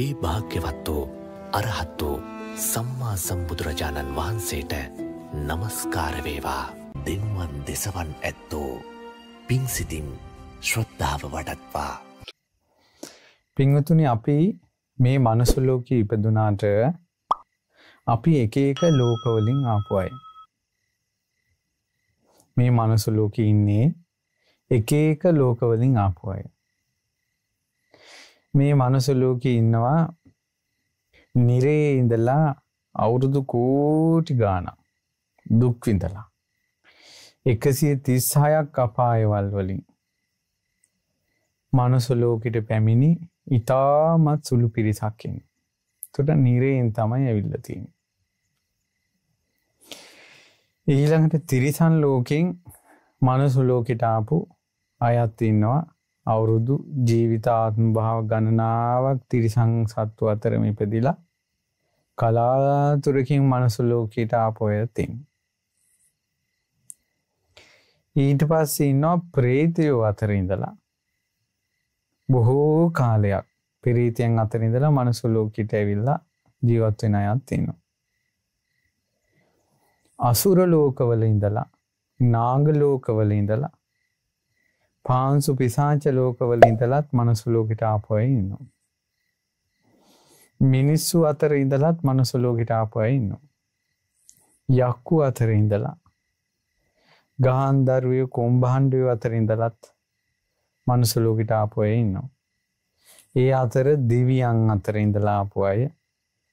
ඒ භාග්‍යවත් වූ අරහත් වූ සම්මා සම්බුදුරජාණන් වහන්සේට නමස්කාරවේවා දෙම්වන් දෙසවන් ඇත්තෝ පින්සිතින් ශ්‍රද්ධාව වඩත්වා. පිංවතුනි අපි මේ මනසුලෝක ඉපදුනාට අපි එක එක ලෝකවලින් ආපුයි. මේ මනසුලෝක ඉන්නේ එක එක ලෝකවලින් ආපුයි. මේ මනුසුලෝක ඉන්නවා නිරේ ඉඳලා අවුරුදු කෝටි ගාන දුක්විඳලා. එකසිය තිස්හායක් අපායවල් වලින්. මනුසුලෝකට පැමිණි ඉතාමත් සුළු පිරිසක්කෙන්. තුට නිරයෙන් තමයි ඇවිල්ලතින්. ඊළඟට තිරිසන් ලෝකෙන් මනුසුලෝකට ආපු අයත්තින්නවා අවුරුදු ජීවිතාත්මභාව ගණනාවක් තිරිසං සත්තු අතරම ඉපදිලා කලාතුරකින් මනසුලෝකීට ආපොයතින්. ඊට පස්සෙන්න්නවා ප්‍රේතියෝ අතරින්දලා. බොහෝ කාලයක් පිරීතියෙන් අතරින්දලා මනසුලෝකට ඇවිල්ලා ජීවත්වෙන අයත්තිනවා. අසුර ලෝකවල ඉඳලා නාග ලෝකවල ඉඳලා පාන්සු පිසාච ලෝකවල ඉඳලත් මනසු ලෝකෙට ආපොය ඉන්නවා. මිනිස්සු අතර ඉඳලත් මනසු ලෝකෙට ආපොය ඉන්නවා. යක්කු අතර ඉඳලා ගහන්දර්වය කොම්බහන්ඩුව අතර ඉඳලත් මනුස ලෝකෙට ආපොය ඉන්නවා. ඒ අතර දෙවියන් අතර ඉඳලාපු අය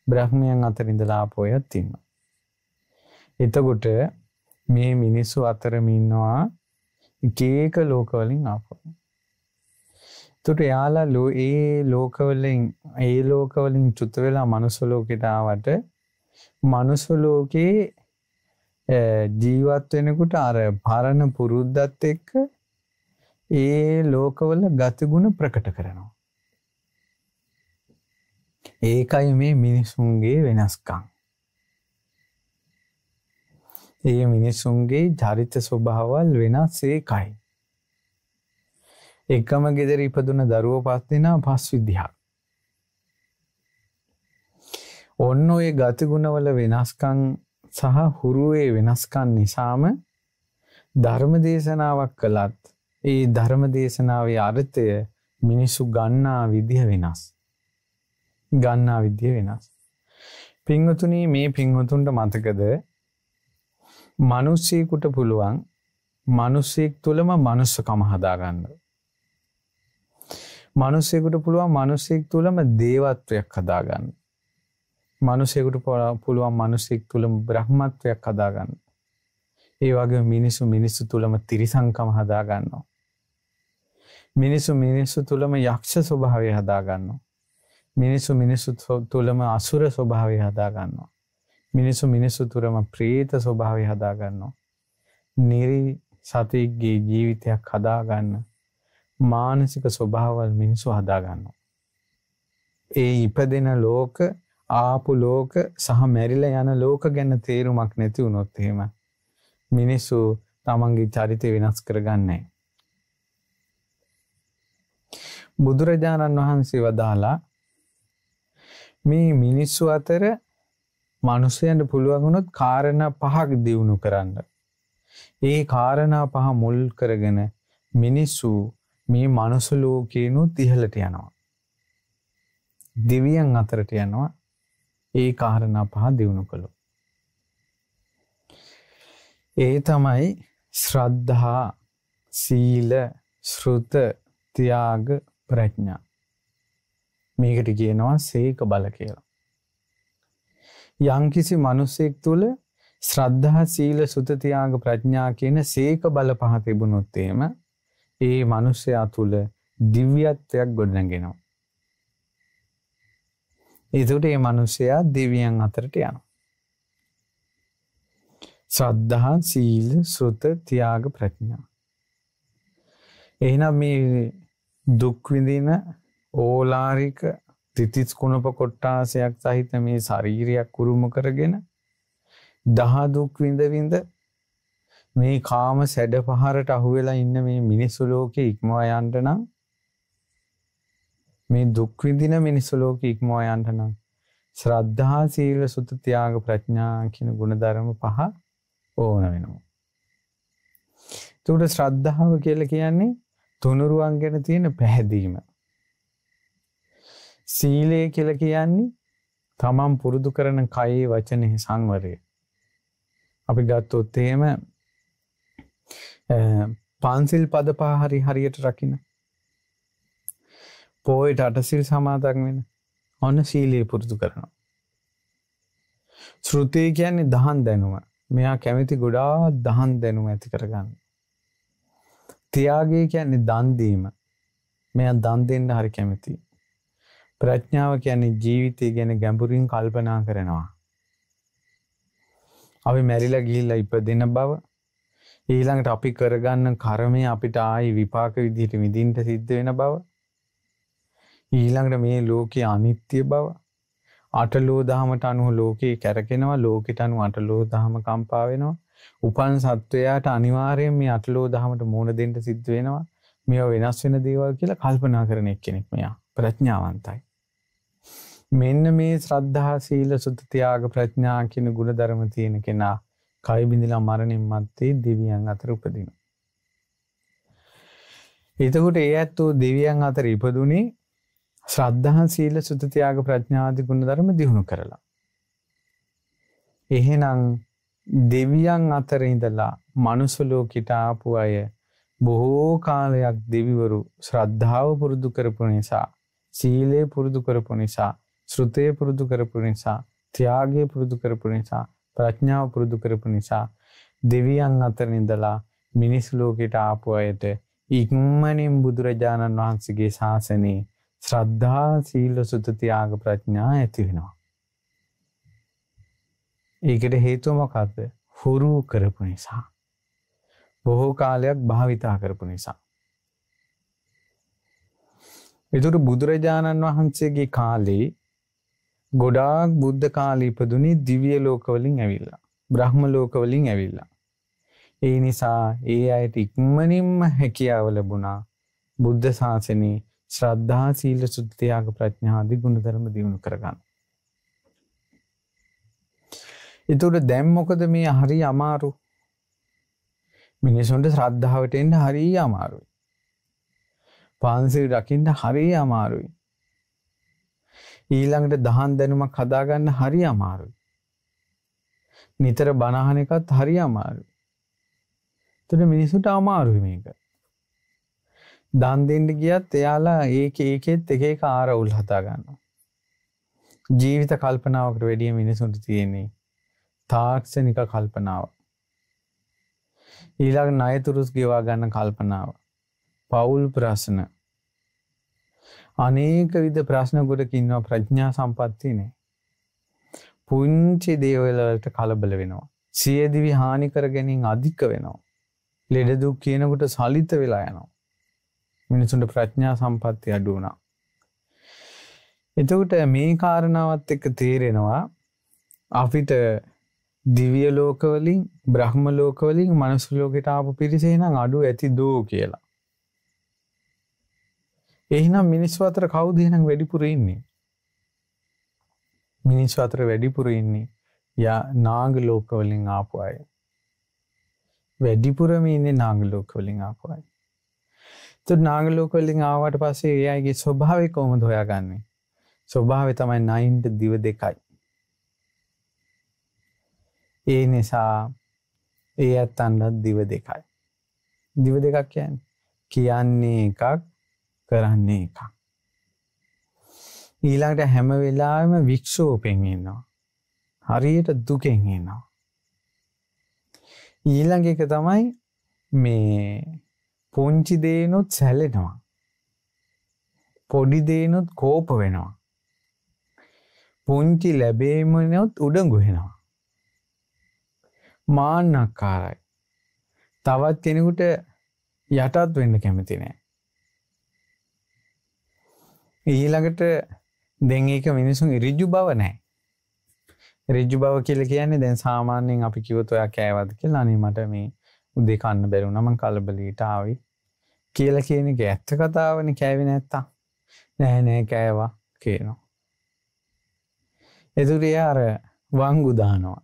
බ්‍රහ්මයන් අතර ඉඳලාපොයත් ඉන්න. එතකොට මේ මිනිස්සු අතරමින්නවා ගේක ලෝකවලින් අප තුට එයාලා ලෝ ඒ ලෝකවලින් ඒ ලෝකවලින් චුත්ත වෙලා මනුසුලෝකෙටාවට මනුසුලෝකයේ ජීවත් වෙනකුට අර පරණ පුරුද්ධත් එක්ක ඒ ලෝකවල ගතිගුණ ප්‍රකට කරනවා ඒකයි මේ මිනිසුන්ගේ වෙනස්කං ඒ මිනිසුන්ගේ චරිත ස්වභාවල් වෙනස් ඒකයි. එකම ගෙදර ඉපදුන දරුවෝ පස් දෙනා පස් විදිහක්. ඔන්න ඔය ගතිගුණවල වෙනස්කම් සහ හුරුවේ වෙනස්කම් නිසාම ධර්ම දේශනාවක් කළත් ඒ ධර්ම දේශනාවේ අර්ථය මිනිසු ගන්නා විදිහ වෙනස්. ගන්නා විදිහ වෙනස්. පිංහතුනී මේ පිංහතුන්ට මතකද මිනිස්සෙකුට පුළුවන් මිනිස්සෙක් තුළම මනුස්සකම හදාගන්න. මිනිස්සෙකුට පුළුවන් මිනිස්සෙක් තුළම දේවත්වයක් හදාගන්න. මිනිස්සෙකුට පුළුවන් මිනිස්සෙක් තුළම බ්‍රහ්මත්වයක් හදාගන්න. ඒ වගේ මිනිසු මිනිස්සු තුළම තිරිසංකම හදාගන්නවා. මිනිසු මිනිස්සු තුළම යක්ෂ ස්වභාවය හදාගන්නවා. මිනිසු මිනිස්සු තුළම අසුර ස්වභාවය හදාගන්නවා. මිනිසු මිනිස්සු තුරම ප්‍රේත ස්වභාවය හදාගන්නවා. නිරි සතෙක්ගේ ජීවිතයක් හදාගන්න මානසික ස්වභාවල් මිනිසු හදාගන්නවා. ඒ ඉපදෙන ලෝක ආපු ලෝක සහ මැරිල යන ලෝක ගැන තේරුමක් නැති වුණොත් එහෙම මිනිස්සු තමන්ගේ චරිතය වෙනස් කරගන්නේ. බුදුරජාණන් වහන්සේ වදාලා මේ මිනිස්සු අතර මනුස්සයන්ට පුළුවන්ගුණොත් කාරණ පහක් දියුණු කරන්න. ඒ කාරණා පහ මුල් කරගෙන මිනිස්සු මේ මනුසලෝකයනු තිහලට යනවා. දෙවියන් අතරට යනවා ඒ කාරණා පහ දියුණු කළු. ඒ තමයි ශ්‍රද්ධහා සීල ශෘත තියාග ප්‍රඥා මේකට කියනවා සේක බල කියලා. යම්කිසි මිනිසෙක් තුල ශ්‍රද්ධා සීල සුත තියාග ප්‍රඥා කියන සීක බල පහ තිබුණොත් එහෙම ඒ මිනිසයා තුල දිව්‍යත්වයක් ගොඩනගෙනවා. ඒකට ඒ මිනිසයා දෙවියන් අතරට යනවා. ශ්‍රද්ධා සීල සුත තියාග ප්‍රඥා. එහෙනම් මේ දුක් විඳින ඕලාරික තිතිස් කුණප කොට්ටාසයක් සහිත මේ ශරීරයක් කුරුම කරගෙන දහදුක් විඳවිඳ මේ කාම සැඩ පහරට අහුවෙලා ඉන්න මේ මිනිස්සු ලෝකෙ ඉක්මවා යන්න නම් මේ දුක් විඳින මිනිස්සු ලෝකෙ ඉක්මවා යන්න නම් ශ්‍රද්ධා සීල සුත ත්‍යාග ප්‍රඥා කියන ගුණධර්ම පහ ඕන වෙනවා. ඒකට ශ්‍රද්ධාව කියලා කියන්නේ තුනුරුවන් ගැන තියෙන පැහැදීම. සීලය කියල කියන්නේ තමන් පුරුදු කරන කයේ වචනය සංවරය. අපි ගත්තොත් එහෙම පන්සිල් පද පාහරි හරියට රකින. පෝයට අටසිල් සමාදක් වෙන ඔන්න සීලයේ පුරුදු කරනවා. ශෘතිය කියන්නේ දහන් දැනුව මෙයා කැමති ගොඩා දහන් දැනුව ඇති කරගන්න. තියාගේ කියන්නේ දන්දීම මෙයා දන් දෙන්න හරි කැමති. ප්‍රඥාව කියන්නේ ජීවිතය ගැන ගැඹුරින් කල්පනා කරනවා. අපි මැරිලා ගිහිල්ලා ඉපදෙන බව ඊළඟට අපි කරගන්න කර්මය අපිට ආයි විපාක විදිහට විඳින්න සිද්ධ වෙන බව ඊළඟට මේ ලෝකයේ අනිත්‍ය බව අටලෝ දහමට අනුව ලෝකේ කැරකෙනවා ලෝකෙට අනුව අටලෝ දහම කම්පා වෙනවා උපන් සත්වයාට අනිවාර්යෙන් මේ අටලෝ දහමට මූණ දෙන්න සිද්ධ වෙනවා මේවා වෙනස් වෙන දේවල් කියලා කල්පනා කරන එක්කෙනෙක් මෙයා ප්‍රඥාවන්තයි මෙන්න මේ ශ්‍රද්ධහා සීල සුතතියාග ප්‍රඥා කියන ගුණ ධර්ම තියෙන කෙනා කයිබිඳිලා මරණින් මත්තේ දෙවියන් අතර උපදින. එතකොට ඒ ඇත්තෝ දෙවියන් අතර ඉපදුනේ ශ්‍රද්ධහන් සීල සුතතියාග ප්‍රඥාධි ගුණ ධර්ම දියුණු කරලා. එහෙනම් දෙවියන් අතර ඉඳලා මනුසුලෝකිට ආපු අය බොහෝ කාලයක් දෙවිවරු ශ්‍රද්ධාව පුරුදු කරපු නිසා සීලය පුරුදු කරපු නිසා ශ්‍රුතය පුරුදු කරපු නිසා ත්‍යාගේ පුරුදු කරපු නිසා ප්‍රඥාව පුරුදු කරපු නිසා දෙවියන් අතර නිදලා මිනිස් ලෝකෙට ආපු අයට ඉක්මනින් බුදුරජාණන් වහන්සේගේ ශාසනයේ ශ්‍රද්ධා සීල සුත ත්‍යාග ප්‍රඥා ඇති වෙනවා. ඒකට හේතුව මොකද්ද? හුරු කරපු නිසා. බොහෝ කාලයක් භාවිතා කරපු නිසා. විදුරු බුදුරජාණන් වහන්සේගේ කාලේ ගොඩාක් බුද්ධ කාලීපදුනි දිවිය ලෝකවලින් ඇවිල්ලා. බ්‍රහ්ම ලෝකවලින් ඇවිල්ලා. ඒ නිසා ඒ අයට ඉක්මනින්ම හැකියාව ලැබුණා බුද්ධ ශාසනයේ ශ්‍රද්ධා සීල සුද්ධියාග ප්‍රඥාදි ගුණධර්ම දියුණු කරගන්න. ඒතර දැන් මොකද මේ හරි අමාරු. මිනිසුන්ට ශ්‍රද්ධාවට එන්න හරි අමාරුයි. පන්සිල් රකින්න හරි අමාරුයි. ඊළඟට දහන් දැනුමක් හදාගන්න හරි අමාරුයි. නිතර බණහන එකත් හරි අමාරුයි. එතන මිනිසුන්ට අමාරුයි මේක. දන් දෙන්න ගියත් එයාලා ඒක ඒකෙත් එක එක ආරවුල් හදා ගන්නවා. ජීවිත කල්පනාවකට වැඩිය මිනිසුන්ට තියෙන්නේ තාක්ෂණික කල්පනාවක්. ඊළඟ ණයතුරුස් ගෙවා ගන්න කල්පනාව. පවුල් ප්‍රශ්න අනේක විද ප්‍රශ්නකොටකින්වා ප්‍රඥා සම්පත්තිනේ. පුංචි දේවලවලට කලබල වෙනවා. සියදිවි හානිකර ගැනින් අධික වෙනවා. ලෙඩදුක් කියනකොට සලිත වෙලා යනවා. මිනිසුන්ට ප්‍රඥා සම්පත්ති අඩුවනා. එතකට මේ කාරණාවත් එක තේරෙනවා අපිට දිවිය ලෝකවලින් බ්‍රහ්ම ලෝකවලින් මනුසුලෝකෙට ආපු පිරිසේනම් අඩු ඇති දෝ කියලා. එහිනම් මිනිස්සු අතර කවුද එහෙනම් වැඩිපුර ඉන්නේ? මිනිස්සු අතර වැඩිපුර ඉන්නේ යා නාග ලෝක වලින් ආපු අය. වැඩිපුරම ඉන්නේ නාග ලෝක වලින් ආපු අය. ඒත් නාග ලෝක වලින් ආවට පස්සේ ඒ අයගේ ස්වභාවය කොහොමද හොයාගන්නේ? ස්වභාවය තමයි නයින්ට දිව දෙකයි. ඒ නිසා ඒ ඇත්තන්ටත් දිව දෙකයි. දිව දෙකක් කියන්නේ කියන්නේ එකක් කරන්නේ එක. ඊළඟට හැම වෙලාවෙම වික්ෂෝපෙන් ඉන්නවා. හරියට දුකෙන් ඉන්නවා. ඊළඟ එක තමයි මේ පුංචි දේනොත් සැලෙනවා. පොඩි දේනොත් කෝප වෙනවා. පුංචි ලැබේමනොත් උඩගුහෙනවා. මාන්නක්කාරයි. තවත් කෙනෙකුට යටත් වෙන්න කැමති නෑ. ඊළඟට දැන් ඒක මිනිසුන් රිජ්ජු බව නෑ. රිජ්ජු බව කියල කියන්නේ දැන් සාමාන්‍යයෙන් අපි කිවතොයා කෑවද කියලා අනිමට මේ උදෙකන්න බැරු නමන් කලබලීටාවයි කියල කියන එක ඇත්ත කතාවන කෑවෙන ඇත්තා නෑනෑ කෑවා කියනවා. එතුරිය අර වංගුදානවා.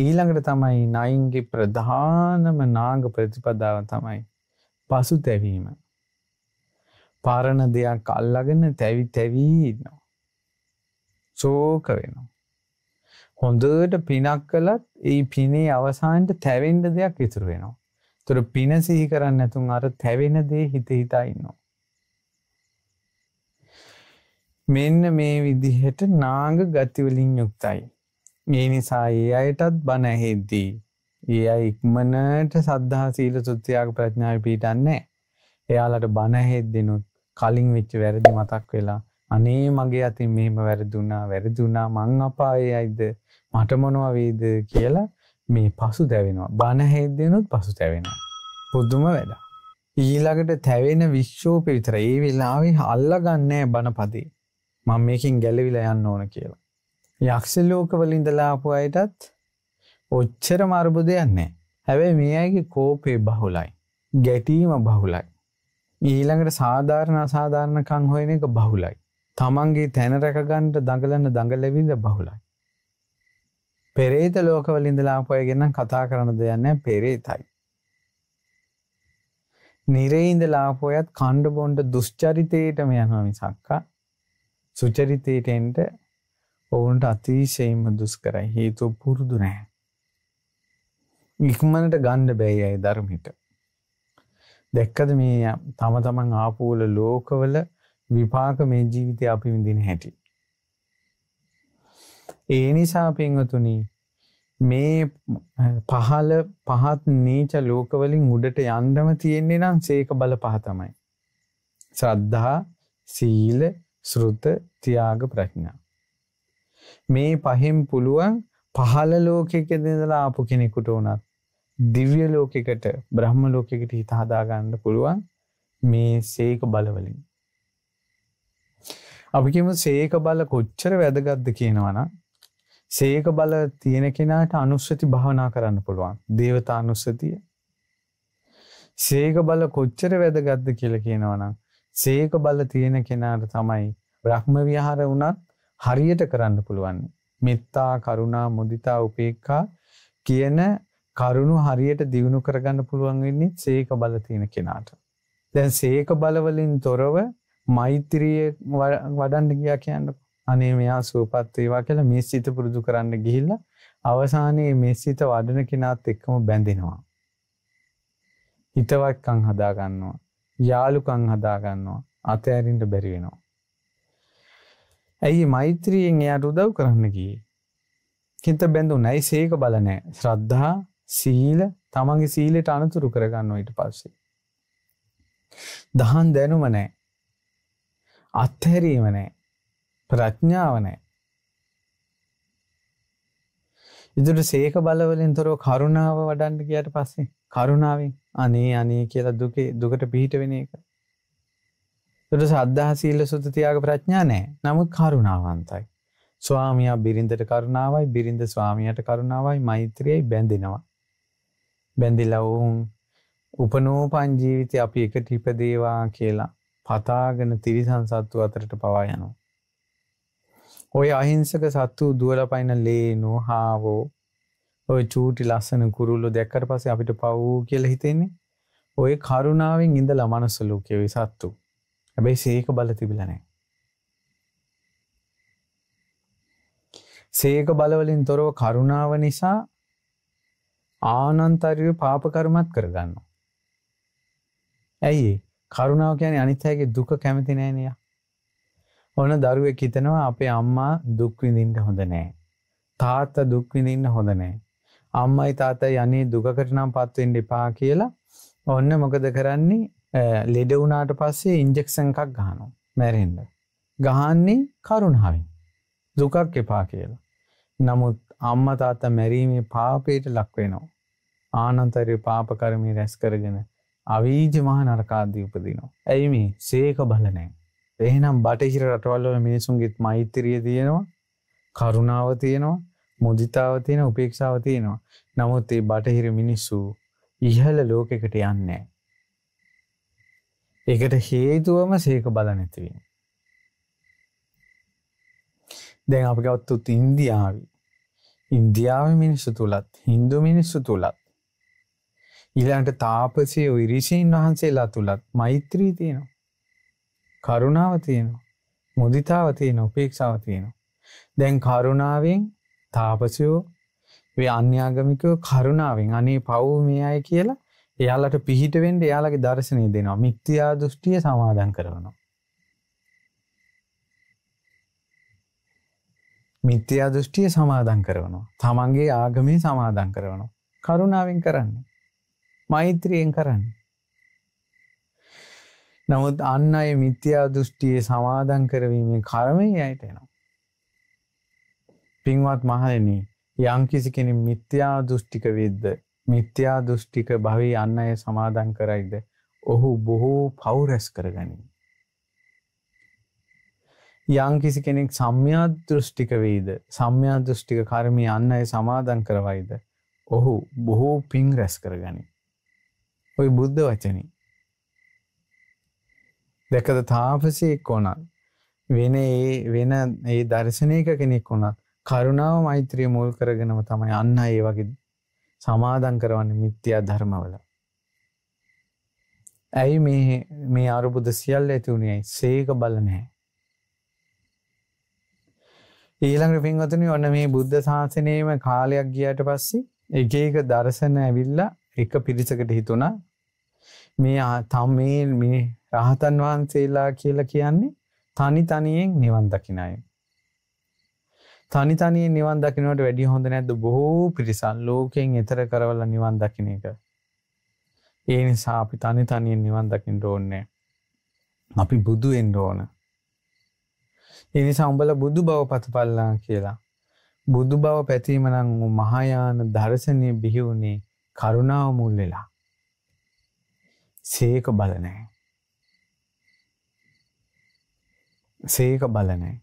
ඊළඟට තමයි නයින්ගේ ප්‍රධානම නාග ප්‍රතිපදාව තමයි පසු තැවීම. පරණ දෙයක් අල්ලගෙන තැවි තැවී ඉන්නවා. සෝක වෙනවා. හොඳට පිනක් කළත් ඒ පිනේ අවසාන්ට තැවෙන්ඩ දෙයක් ඉතුර වෙනවා. තුර පින සිහි කරන්න ඇතුන් අර තැවෙන දේ හිත හිතා ඉන්නවා. මෙන්න මේ විදිහට නාග ගතිවලින් යුක්තයි. ඒ නිසා ඒ අයටත් බණහෙද්දී. ඒ අයි ඉක්මනට සද්ධහා සීල සුත්තියාග ප්‍රඥාව පිටන්නේ. එයාලට බණහෙද්දිනුත් කලින් වෙච්ච වැරදි මතක් වෙලා අනේ මගේ අතින් මෙහෙම වැරදුනා වැරදුනා මං අපායේ අයිද මට මොනවා වේද කියලා මේ පසු දැවෙනවා බණ හෙද්දෙනොත් පසු තැවෙනවා පුදුම වැඩ ඊළඟට තැවෙන විශ්ෂෝපය විතර ඒ වෙලාවේ අල්ලගන්නෑ බණපදේ මං මේකින් ගැලවිලා යන්න ඕන කියලා යක්ෂ ලෝකවලින් දලාපු අයටත් ඔච්චර මර්බුදයන්නේ හැබැයි මේ අයගේ කෝපය බහුලයි ගැටීම බහුලයි ඊළඟට සාධාරණ අසාධාරණකං හොයන එක බහුලයි. තමන්ගේ තැන රැකගන්ට දඟලන්න දඟලවිද බහුලයි. පෙරේත ලෝකවලින්දලාපය ගෙන්න්න කතා කරන දෙයන්න පෙරේතයි. නිරේයින්ද ලාපොයත් කණ්ඩ බොන්්ඩ දුෂ්චරිතයටම යනවා මිසක්කා සුචරිතයටෙන්ට ඔවුන්ට අතිශයෙන්ම දුස් කරයි හේතු පුරුදු නෑ. ඉක්මනට ගණ්ඩ බැයි අයි ධර්මිට. දැක්කද මේ තම තමන් ආපුවල ලෝකවල විපාක මේ ජීවිතය අපි විඳින හැටි. ඒ නිසා පින්වතුනි මේ පහළ පහත් නීච ලෝකවලින් උඩට යන්නම තියෙන්නේ නම් සේක බල පහ තමයි. ශ්‍රද්ධා, සීල, ශ්‍රුත, ත්‍යාග, ප්‍රඥා. මේ පහෙන් පුළුවන් පහළ ලෝකයක ඉඳලා ආපු කෙනෙකුට උනත් දිව්‍ය ලෝකෙකට බ්‍රහ්ම ලෝකෙකට හිත හදාගන්න පුළුවන් මේ සේක බලවලින්. අපිකිම සේක බල කොච්චර වැදගත්ද කියනවන සේක බල තියෙන කෙනාට අනුස්සති භාවනා කරන්න පුළුවන් දේවතා අනුස්සතිය. සේක බල කොච්චර වැදගත්ද කියල කියනවන සේක බල තියෙන කෙනාට තමයි බ්‍රහ්ම විහාර වනත් හරියට කරන්න පුළුවන්. මෙත්තා කරුණා මුදිතා උපේක්කා කියන කරුණු හරියට දියුණු කරගන්න පුළුවන් වෙන්නේ සීක බල තියෙන කෙනාට. දැන් සීක බලවලින් තොරව මෛත්‍රිය වඩන්න ගියා කියන්නේ අනේ මෙයා සුවපත් වේවා කියලා මේ සිත පුරුදු කරන්න ගිහිල්ලා අවසානයේ මේ සිත වඩන කෙනාත් එක්කම බැඳෙනවා. හිතවත්කම් හදා ගන්නවා. යාලුකම් හදා ගන්නවා. අතෑරින්න බැරි වෙනවා. ඇයි මෛත්‍රියෙන් එයාට උදව් කරන්න ගියේ? හිත බැඳුනයි සීක බල නැහැ. ශ්‍රද්ධා සීල තමන්ගේ සීලට අනතුරු කරගන්න ඊට පස්සේ. දහන් දැනුම නෑ. අත්හැරීම නෑ. ප්‍රඥාව නෑ. ඉදිරි සේක බලවලින් තොරව කරුණාව වඩන්න කියට පස්සේ කරුණාවෙන් අනේ අනේ කියලා දුකේ දුකට පිහිට වෙන එක. ට සද්ධහ සීල සුත තියාග ප්‍රඥා නෑ නමුත් කරුණාවන්තයි. ස්වාමයා බිරිඳට කරුණාවයි බිරිඳ ස්වාමියයට කරුණාවයි මෛත්‍රයයි බැඳෙනවා. බැඳිලා වුන් උපනෝපන් ජීවිතය අපි එකට ඉපදේවා කියලා පතාගෙන තිරිසන් සත්තු අතරට පවා යනවා. ඔය අහිංසක සත්තු දුවල පයින ලේනෝ හාවෝ ඔය චූටි ලස්සන කුරුල්ලු දැක්කට පස්සේ අපිට පව් කියලා හිතෙන්නේ. ඔය කරුණාවෙන් ඉඳලා මනුස්ස ලෝකයේ සත්තු. හැබැයි සීක බල තිබිලා නැහැ. සේක බලවලින් තොරව කරුණාව නිසා ආනන්තරිය පාපකර්මත් කරගන්න. ඇයි කරුණාව කියන අනිත්‍යගේ දුක කැමති නෑනය. ඕන දරුවෙක් හිතනවා අපේ අම්මා දුක්විඳින්ට හොඳ නෑ. තාත්ත දුක්විඳින්න හොඳ නෑ. අම්මයි තාතයි යනේ දුකකටනම් පත්වෙන් ඩිපා කියලා ඔන්න මොකද කරන්නේ ලෙඩ වුණාට පස්සේ ඉන්ජෙක්ෂන් එකක් ගහනු මැරෙන්ඩ. ගහන්නේ කරුණාවෙන් දුකක් එපා කියලා. නමුත් අම්මා තාත්තා මැරීමේ පාපයට ලක් වෙනවා. ආනන්තරිය පාප කර්මී රැස් කරගෙන අවීජ මහ නරකාදී උපදිනවා. ඇයි මේ? සීක බල නැහැ. එහෙනම් බටහිර රටවල් වල මිනිසුන්ගෙත් මෛත්‍රිය තියෙනවා, කරුණාව තියෙනවා, මුදිතාව තියෙනවා, උපේක්ෂාව තියෙනවා. නමුත් මේ බටහිර මිනිස්සු ඉහළ ලෝකයකට යන්නේ ඒකට හේතුවම සීක බල නැතිවීම. දැන් අපි ගත්තොත් ඉන්දියාවේ ඉන්දියාව මිනිස්සු තුළත් හින්දු මිනිස්සු තුළත් ඉලාට තාපසය විරිෂයන් වහන්සේලා තුළත් මෛත්‍රී තියෙනවා. කරුණාව තියෙනවා. මුදිතාව තියෙන උපේක්ෂාව තියෙනවා. දැන් කරුණාවෙන් තාපසයෝ අන්‍යාගමිකෝ කරුණාවෙන් අනේ පව් මේ අය කියලා එයාලට පිහිටවෙන්ඩ එයාලගේ දර්ශනය දෙනවා මිත්‍යයා දෘෂ්ටිය සමාදන් කරනවා. මිත්‍යයා දෘෂ්ටිය සමාදන් කරවනවා. තමන්ගේ ආගමේ සමාදන් කරවනවා. කරුණාවෙන් කරන්න. මෛත්‍රියෙන් කරන්න. නමුත් අන්න අය මිත්‍යා දෘෂ්ටියේ සමාදන් කරවීමේ කරමය අයට එනවා. පින්වත් මහලනී යංකිසි කෙනෙ මිත්‍යා දෘෂ්ටික වෙද්ද මිත්‍යා දෘෂ්ටික භවී අන්න අය සමාදන් කරයිද ඔහු බොහෝ පෞරැස් කරගනින්. යං කිසි කෙනෙක් සම්්‍යාදෘෂ්ටික වේද සම්්‍යාදෘෂ්ටික කර්මය අන්න අය සමාදන් කරවයිද ඔහු බොහෝ පින් රැස් කරගනි. ඔයි බුද්ධ වචනී. දැකද තාපසයෙක් ඕනත් වෙන ඒ වෙන ඒ දර්ශනයක කෙනෙක් වුණත් කරුණාව මෛත්‍රිය මුල් කරගෙනම තමයි අන්න ඒ වගේ සමාදන් කරවන්න මිත්‍යා ධර්මවල. ඇයි මේ අරුබුද සියල්ල ඇතිවුණේ සේක බල නැහැ. ඊළඟට පින්වතුනි ඔන්න මේ බුද්ධ ශාසනයේම කාලයක් ගියාට පස්සේ එක එක දර්ශන ඇවිල්ලා එක පිරිසකට හිතුණා මේ තමේ මේ රහතන් වහන්සේලා කියලා කියන්නේ තනි තනියෙන් නිවන් දකින අය. තනි තනියෙන් නිවන් දකින්නට වැඩිය හොඳ නැද්ද බොහෝ පිරිසක් ලෝකයෙන් එතර කරවලා නිවන් දකින එක. ඒ නිසා අපි තනි තනියෙන් නිවන් දකින්න ඕනේ. අපි බුදු වෙන්න ඕනේ. එනිසා උඹල බුදු බව පතපල්ලා කියලා. බුදු බව පැතීමනං මහායාන දර්ශනය බිහිවුණේ කරුණාව මුල් වෙලා. සේක බලනෑ. සේක බලනෑ.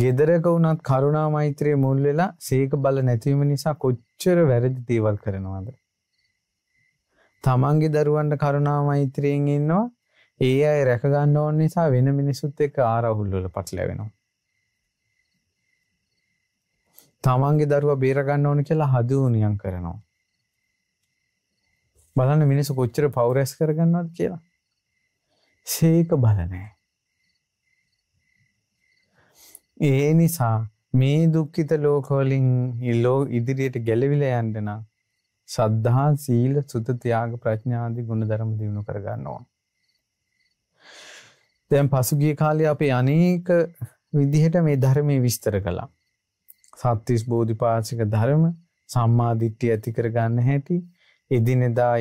ගෙදරක වුණත් කරුණා මෛත්‍රයේ මුල් වෙලා සේක බල නැතිවීම නිසා කොච්චර වැරදි දේවල් කරනවද? තමන්ගේ දරුවන්ට කරුණා මෛත්‍රයෙන් ඉන්නවා ඒ අයි රැකගන්න ඕන නිසා වෙන මිනිසුත් එක්ක ආරවුල්ලල පටලැවෙනවා. තමන්ගේ දරුව බේරගන්න ඕන කියලා හදූනියන් කරනවා. බලන්න මිනිසු කොච්චර පවරැස් කරගන්නත් කියලා. සේක බලනෑ. ඒ නිසා මේ දුක්කිත ලෝකෝලින් ඉල්ලෝ ඉදිරියට ගැලවිල යන්ඩනම් සද්ධහා සීල සුත තියාග ප්‍රඥාදී ගුණ දරම දියුණු කරගන්න ඕන. දැන් පසුගිය කාලේ අපේ අනේක විදිහට මේ ධර්මය විස්තර කළා. සත්තිස් බෝධිපාචක ධර්ම සම්මාධිට්ටි ඇති කරගන්න හැටි එදිනෙදා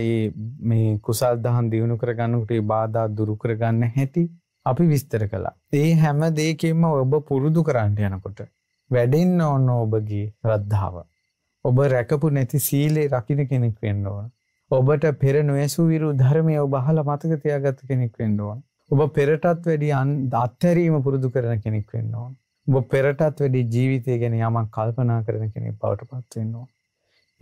මේ කුසල් දහන් දියුණු කරගන්නකට බාධා දුරු කරගන්න හැටි අපි විස්තර කළා. ඒ හැම දෙකෙන්ම ඔබ පුරුදු කරන්න යනකොට. වැඩෙන්න ඕන්න ඔබගේ රද්ධාව. ඔබ රැකපු නැති සීලේ රකින කෙනෙක් වෙන්න ඕන. ඔබට පෙර නොයසු විරු ධර්මය ඔබහල මතක තියාගත කෙනෙක් වෙන්න ඕන. ඔබ පෙරටත් වැඩි අත්හැරීම පුරුදු කරන කෙනෙක් වෙන්න ඕන. ඔබ පෙරටත් වැඩි ජීවිතය ගැන යමක් කල්පනා කරන කෙනෙක් බවට පත් වෙන්න ඕන.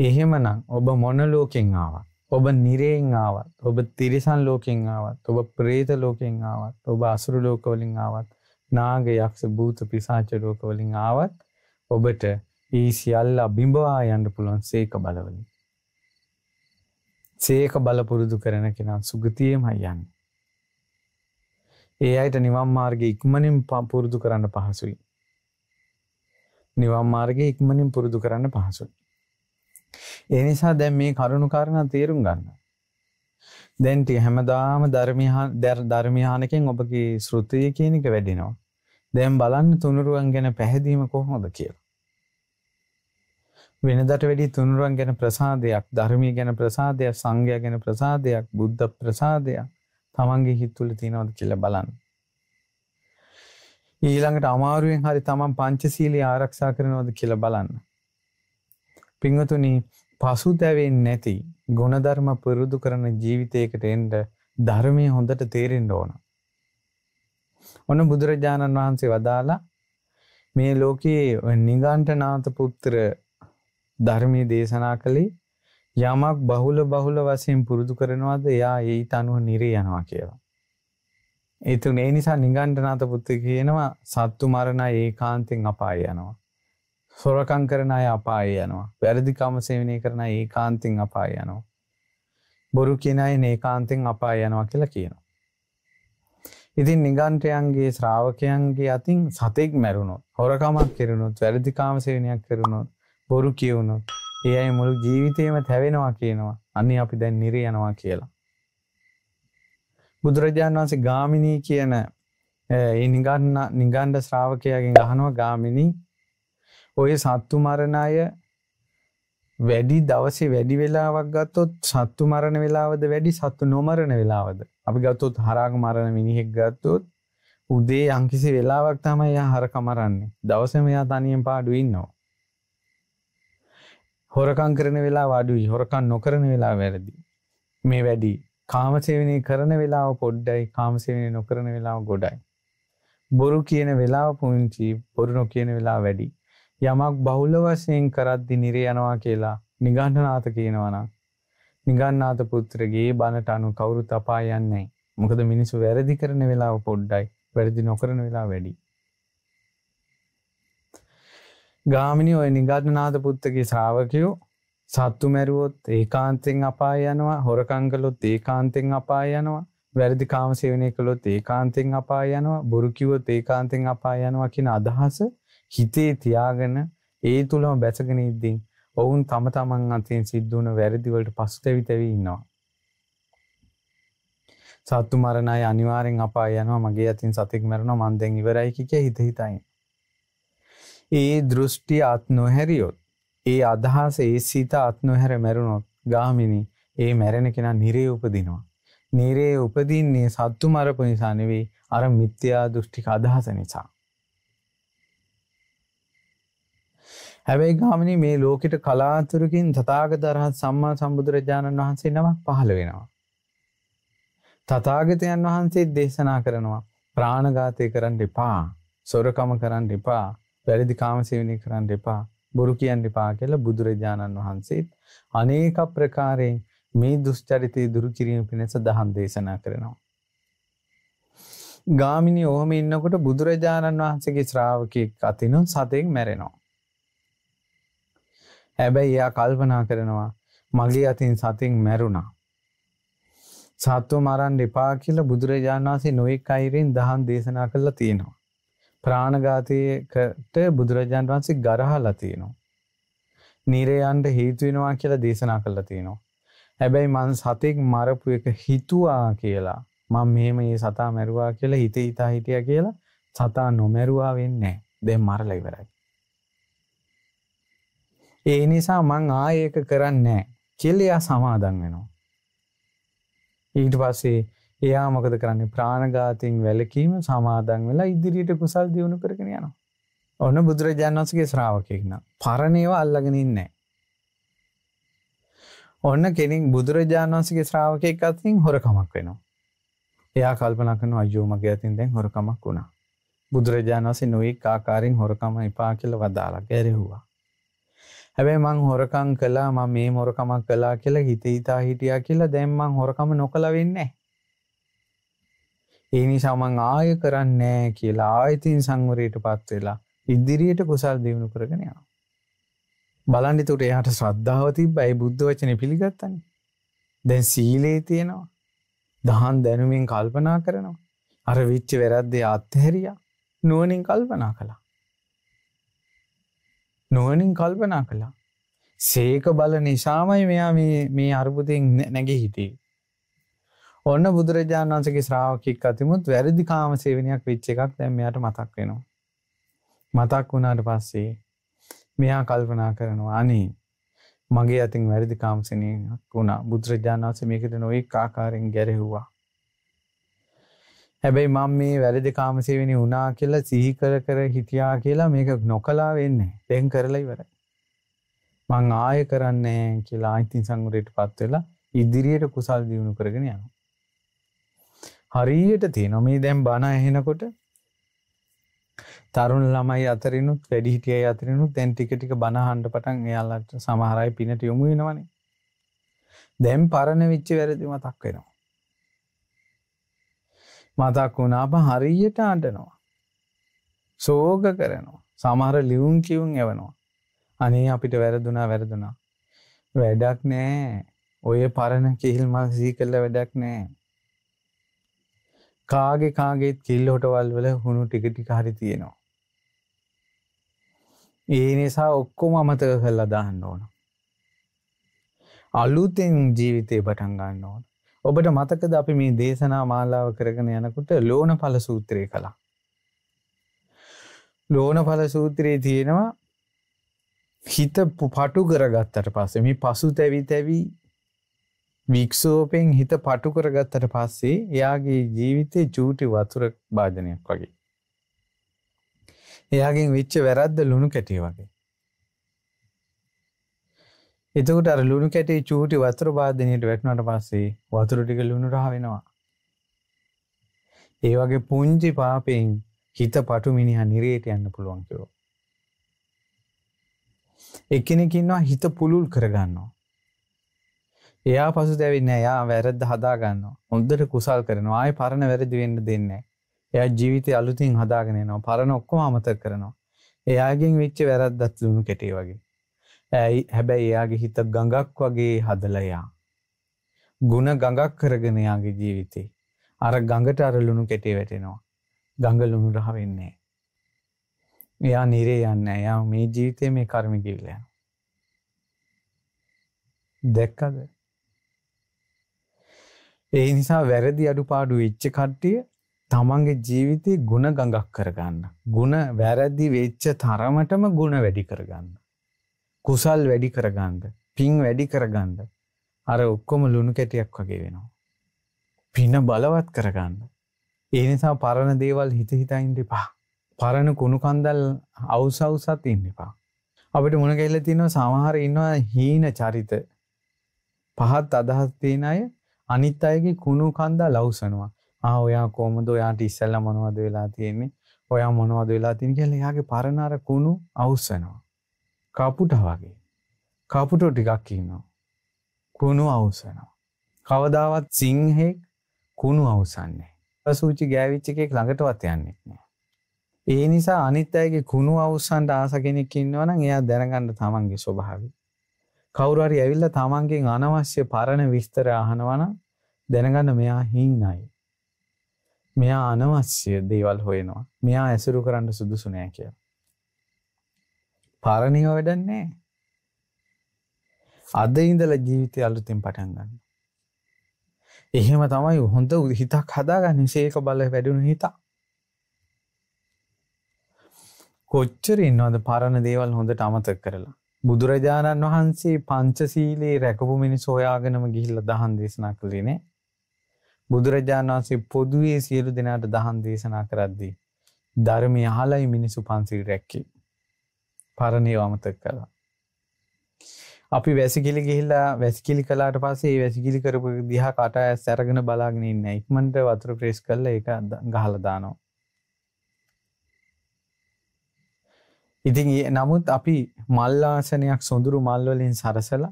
එහෙමනම් ඔබ මොන ලෝකෙන් ආවත්, ඔබ නිරයෙන් ආවත්, ඔබ තිරිසන් ලෝකෙන් ආවත්, ඔබ പ്രേත ලෝකෙන් ආවත්, ඔබ අසුරු ලෝකවලින් ආවත්, නාග යක්ෂ භූත පිසාච ලෝකවලින් ආවත් ඔබට ඒ සියල්ල බිඹවා යන්න පුළුවන් සේක බලවලින්. සේක බල පුරුදු කරන කෙනා සුගතියමයි යන්නේ. ඒ අයට නිවම් මාර්ග ඉක්මනින් පුරුදු කරන්න පහසුයි. නිවම් මාර්ග ඉක්මනින් පුරුදු කරන්න පහසුයි. ඒ නිසා දැන් මේ කරුණු කාරණා තේරුම් ගන්න. දැන් ටික හැමදාම ධර්මයානකෙන් ඔබගේ ශ්‍රුතිය කියන එක වැඩිනවා. දැන් බලන්න තුනුරුවන් ගැන පැහැදීම කොහොමද කියලා. වෙනදට වැඩි තුනුරුවන් ගැන ප්‍රසාදයක් ධර්මී ගැන ප්‍රසාදයක් සංඝයා ගැන ප්‍රසාදයක් බුද්ධ ප්‍රසාදයක් තමන්ගේ හිත් තුළ තියෙනවද කියල බලන්න. ඊළඟට අමාරුවෙන් හරි තමන් පංචසීලී ආරක්ෂා කරනවද කියල බලන්න. පිංහතුනි පසු දැවෙන් නැති ගුණධර්ම පුරුදු කරන ජීවිතයකට එන්ඩ ධර්මය හොඳට තේරෙන්ඩ ඕන. ඔන්න බුදුරජාණන් වහන්සේ වදාලා මේ ලෝකයේ නිගන්ටනාත පුත්තර ධර්මය දේශනා කළේ යමක් බහුල බහුල වශයෙන් පුරුදු කරනවාද එයා ඒත් අනුව නිරේ යනවා කියලා. ඒ තුන ඒ නිසා නිගණ්ඨනාත පුත්තු කියනවා සත්තු මරණ ඒකාන්තෙන් අපාය යනවා. සොරකම් කරන අය අපාය යනවා. වැරදි කාම සේවනය කරන අය ඒකාන්තෙන් අපාය යනවා. බොරු කියන අය ඒකාන්තෙන් අපාය යනවා කියලා කියනවා. ඉතින් නිගණ්ඨයන්ගේ ශ්‍රාවකයන්ගේ අතින් සතෙක් මැරුණොත්, හොරකමක් කරුණොත්, වැරදි කාම සේවනයක් කරුණොත්, බොරු කියවුණොත් ඒ අයි මුළු ජීවිතයම තැවෙනවා කියනවා අනි අපි දැන් නිර යනවා කියලා. බුදුරජාණන් වහන්සේ ගාමිණී කියන නිගන්න නිගණ්ඩ ශ්‍රාවකයගෙන් අහනුව ගාමිණී ඔය සත්තු මරණ අය වැඩි දවසේ වැඩි වෙලාවක් ගත්තොත් සත්තු මරණ වෙලාවද වැඩි සත්තු නොමරණ වෙලාවද අපි ගත්තොත් හරාග මරණ මිනිහෙක් ගත්තොත් උදේ යම්කිසි වෙලාවක් තමයි යා හරක මරන්නේ දවසම යා තනියෙන් පාඩු ඉන්නවා හොරකං කරන වෙලා වාඩුයි හොරකන් නොකරන වෙලා වැරදි. මේ වැඩි කාමසේවනය කරන වෙලාව පොඩ්ඩයි කාමසේවනය නොකරන වෙලාව ගොඩයි. බොරු කියන වෙලාව පුංචි බොරු නො කියන වෙලා වැඩි. යමක් බහුල වශයෙන් කරද්දි නිරේ යනවා කියලා නිගණ්ඨනාත කියනවනම් නිගන්නාත පුත්‍රගේ බණට අනු කවුරුත් අපායන්නේ. මොකද මිනිසු වැරදි කරන වෙලාව පොඩ්ඩයි වැරදි නොකරන වෙලා වැඩි. ගාමිණි ඔය නිගත්නාද පුත්තගේ ශ්‍රාවකයෝ සත්තු මැරුවොත් ඒකාන්තෙන් අපා යනවා හොරකංගලොත් ඒකාන්තෙන් අපා යනවා වැරදි කාමසේවනය කළොත් ඒකාන්තෙන් අපා යනවා බොරුකිවොත් ඒකාන්තෙන් අපා යනවා කියන අදහස හිතේ තියාගෙන ඒ තුළම බැසගෙන ඉද්දී ඔවුන් තම තමන් අතින් සිද්ධුවන වැරදිවලට පසුතැවිතැවී ඉන්නවා. සත්තු මරණයි අනිවාරෙන් අපා යනවා මගේ අතින් සතෙක් මැරණ මන්දැන් ඉවරයි කිය හිත හිතයින්. ඒ දෘෂ්ටි අත් නොහැරියොත් ඒ අදහස ඒ සිත අත් නොහැර මැරුණොත් ගාමිණි ඒ මැරෙන කෙනා නිරේ උපදිනවා. නිරේ උපදින්නේ සත්තු මරපු නිසා නෙවෙයි අර මිත්‍යා දෘෂ්ටික අදහස නිසා. හැබැයි ගාමිණි මේ ලෝකෙට කලාතුරකින් තථාගතයන් සම්මා සම්බුදුරජාණන් වහන්සේ නමක් පහළ වෙනවා. තථාගතයන් වහන්සේ දේශනා කරනවා ප්‍රාණඝාතය කරන්න එපා, සොරකම කරන්න එපා, වැරදි කාමසේවනය කරන්න එපා බොරු කියන්න එපා කියලා බුදුරජාණන් වහන්සේත් අනේක ප්‍රකාරයෙන් මේ දුෂ්චරිතය දුරු කිරීම පිණිස දහම් දේශනා කරනවා. ගාමිණි ඔහම ඉන්නකොට බුදුරජාණන් වහන්සේගේ ශ්‍රාවකෙක් අතිනු සතෙක් මැරෙනවා. හැබැයි එයා කල්පනා කරනවා මගේ අතින් සතෙන් මැරුණා. සත්ව මරන්න එපා කියලා බුදුරජාණන් වහන්සේ නොයෙක් අයුරින් දහම් දේශනා කළා තියෙනවා. ප්‍රාණඝාතයකට බුදුරජාන් වහන්සේ ගරහලා තියෙනවා. නිරයන්ට හේතු වෙනවා කියලා දේශනා කළා තියෙනවා. හැබැයි මං සතෙක් මරපු එක හිතුවා කියලා මම මෙහෙම මේ සතා මැරුවා කියලා හිතේ හිතා හිටියා කියලා සතා නොමැරුවා වෙන්නේ නැහැ. දැන් මරලා ඉවරයි. ඒ නිසා මං ආයෙ ඒක කරන්නේ නැහැ කියලා සමාදන් වෙනවා. ඊට පස්සේ එයා මොකද කරන්නේ ප්‍රාණඝාතයෙන් වැළකීම සමාදන් වෙලා ඉදිරියට කුසල් දියුණු කරගෙන යනවා. ඔන්න බුදුරජාණන් වහන්සේගේ ශ්‍රාවකෙක් නා. පරණ ඒවා අල්ලගෙන ඉන්නේ නැහැ. ඔන්න කෙනෙක් බුදුරජාණන් වහන්සේගේ ශ්‍රාවකෙක් අතින් හොරකමක් වෙනවා. එයා කල්පනා කරනවා අයියෝ මගේ අතින් දැන් හොරකමක් වුණා. බුදුරජාණන් වහන්සේ නොයෙක් ආකාරයෙන් හොරකම එපා කියලා වදාලා ගැරෙව්වා. හැබැයි මං හොරකම් කළා මම මේ හොරකමක් කළා කියලා හිත හිතා හිටියා කියලා දැන් මං හොරකම නොකලා වෙන්නේ ඒ නිසා මං ආය කරන්නේ කියලා ආයතින් සංවරයට පත් වෙලා ඉදිරියට කුසල් දියුණු කරගෙන යනවා. බලන්න එතකොට එයාට ශ්‍රද්ධාව තිබ්බයි බුද්ධ වචනේ පිළිගත්තනේ. දැන් සීලේ තියෙනවා. දහන් දැනුමින් කල්පනා කරනවා. අර විච්ච වැරද්දේ අත්හැරියා. නුවණින් කල්පනා කළා. නුවණින් කල්පනා කළා. සේක බල නිසාමයි මෙයා මේ මේ අරුබුදෙන් නැගී හිටියේ. ඔන්න බුදුරජාණන් වන්සගේ ශ්‍රාවකෙක් අතිමුත් වැරදි කාම සේවනයක් විච්ච එකක් දැමයාට මතක් වෙනවා. මතක් වුණාට පස්සේ මෙයා කල්පනා කරනවා අනේ මගේ අතින් වැරදි කාම්සනයක් වුණා බුදුරජාණන් වන්ස මේකට නොයි කාකාරෙන් ගැරෙහුවා. හැබැයි මං මේ වැරදි කාමසේවනි වුණා කියලා සිහි කර කර හිටියා කියලා මේක නොකලා වෙන්නේ. දැන් කරලා ඉවරයි. මං ආයෙ කරන්නේ කියලා අයිති සංගුරේටපත් වෙලා ඉදිරියට කුසල් දියුණු කරගෙන යනවා. හරියට තියෙනවා මේ දැන් බණ ඇහෙනකොට තරුණ ළමයි අතරිනුත් වැඩිහිටියයි අතරිනුත් දැන් ටික ටික බණ අහන්න පටන් එයාලට සමහර අය පිනට යොමු වෙනවනේ. දැන් පරණ වෙච්ච වැරදි මතක් වෙනවා. මතක් වුණාම හරියට අඬනවා. සෝග කරනවා. සමහර ලියුම් කියුම් එවනවා. අනේ අපිට වැරදුනා වැරදුනා. වැඩක් නෑ. ඔය පරණ කිහිල් මල් සිහි කළ වැඩක් නෑ. කාගෙ කාගේත් කිල්ල හොටවල් වල හුණු ටිකටි හරි තියෙනවා. ඒ නිසා ඔක්කොම අමතක කල්ලා දාන්න ඕන. අලුතෙන් ජීවිතය පටන් ගන්න ඕන. ඔබට මතකද අපි මේ දේශනා මාලාව කරගෙන යනකුට ලෝන පල සූත්‍රය කළා. ලෝන පල සූත්‍රයේ තියෙනවා හිත පටු කරගත්තට පස්සේ මේ පසු තැවි තැවී වික්ෂෝපයෙන් හිත පටු කරගත්තට පස්සේ එයාගේ ජීවිතේ චූටි වතුර භාජනයක් වගේ. එයාගෙන් විච්ච වැරද්ද ලුණු කැටිය වගේ. එතකොට අර ලුණු කැටේ චූටි වතුර භාජනයට වැටුණාට පස්සේ වතුර ටික ලුණු රහ වෙනවා. ඒ වගේ පුංචි පාපයෙන් හිත පටු මිනිහා නිරේට යන්න පුළුවන් කියලා. එක්කෙනෙක් ඉන්නවා හිත පුළුල් කරගන්නවා. එයා පසු දැවින්න එයා වැරද්ද හදාගන්න හොන්දට කුසල් කරනවා ආය පරණ වැරදිවෙන්න දෙන්න එයා ජීවිතය අලුතින් හදාගෙනනවා පරණ ඔක්කොම අමතර කරනවා එයාගෙන් වෙච්ච වැරද්දත් ලුණු කෙටේ වගේ ඇයි හැබැයි එයාගේ හිත ගඟක් වගේ හදලයා ගුණ ගඟක් කරගෙන යාගේ ජීවිතේ අර ගඟට අර ලුණු කෙටේ වැටෙනවා ගඟ ලුණු රහ වෙන්නේ එයා නිරේ යන්න එයා මේ ජීවිතය මේ කර්මි කිවිලයන දැක්කද ඒ නිසා වැරදි අඩුපාඩු වෙච්ච කට්ටිය තමන්ගේ ජීවිතේ ಗುಣ ගඟක් කරගන්න. ಗುಣ වැරදි වෙච්ච තරමටම ಗುಣ වැඩි කරගන්න. කුසල් වැඩි කරගන්න. පින් වැඩි කරගන්න. අර ඔක්කොම ලුණු කැටියක් වගේ වෙනවා. පින බලවත් කරගන්න. ඒ නිසා පරණ දේවල් හිත හිතා ඉන්න එපා. පරණ කුණු කන්දල් අවුස අවුසත් ඉන්න එපා. අපිට මුණ ගැහිලා තියෙනවා සමහර ඉන්නවා හීන චරිත. පහත් අදහස් තියෙන අය අනිත් අයගේ කුණු කන්දා ලවසනවා ආ ඔයා කොහමද ඔයාට ඉස්සෙල්ලා මොනවද වෙලා තියෙන්නේ ඔයා මොනවද වෙලා තියෙන්නේ කියලා එයාගේ පරණ අර කුණු අවසනවා කපුටා වගේ කපුටෝ ටිකක් ඉන්නවා කුණු අවසනවා කවදාවත් සිංහෙක් කුණු අවසන්නේ සූචි ගෑවිච්ච එකෙක් ළඟටවත් යන්නේ නැහැ ඒ නිසා අනිත් අයගේ කුණු අවසන්ට ආස කෙනෙක් ඉන්නවනම් එයා දැනගන්න තමන්ගේ ස්වභාවය කවුරුහරි ඇවිල්ල තමන්ගෙන් අනවශ්‍ය පරණ විස්තර අහනවන දැනගන්න මෙයා හින්නයි. මෙයා අනවශ්‍ය දේවල් හොයනවා මෙයා ඇසුරු කරන්න සුදුසුනෑ කිය. පරණව වැඩන්නේ අද ඉඳල ජීවිතය අලුතින් පටන් ගන්න. එහෙම තමයි හොඳ හිතක් හදාගන්න සේක බල වැඩුණු හිතා. කොච්චර ඉන්නවද පරණ දේවල් හොඳට අමතක් කරලා බුදුරජාණන් වහන්සේ පංචශීලයේ රැකපු මිනිස් හොයාගෙනම ගිහිල්ලා දහම් දේශනා කළේ නේ. බුදුරජාණන් වහන්සේ පොදුවේ සියලු දෙනාට දහම් දේශනා කරද්දී ධර්මය අහලයි මිනිසු පන්සිල් රැක්කේ. පරණේව අමතක කළා. අපි වැසිකිලි ගිහිල්ලා වැසිකිලි කළාට පස්සේ ඒ වැසිකිලි කරපු දිහා කට ඇස් අරගෙන බලාගෙන ඉන්න. ඉක්මනට වතුර ප්‍රෙස් කරලා ඒක ගහලා දානවා. ඉතින් නමුත් අපි මල්ලාසනයක් සොඳුරු මල්වලින් සරසලා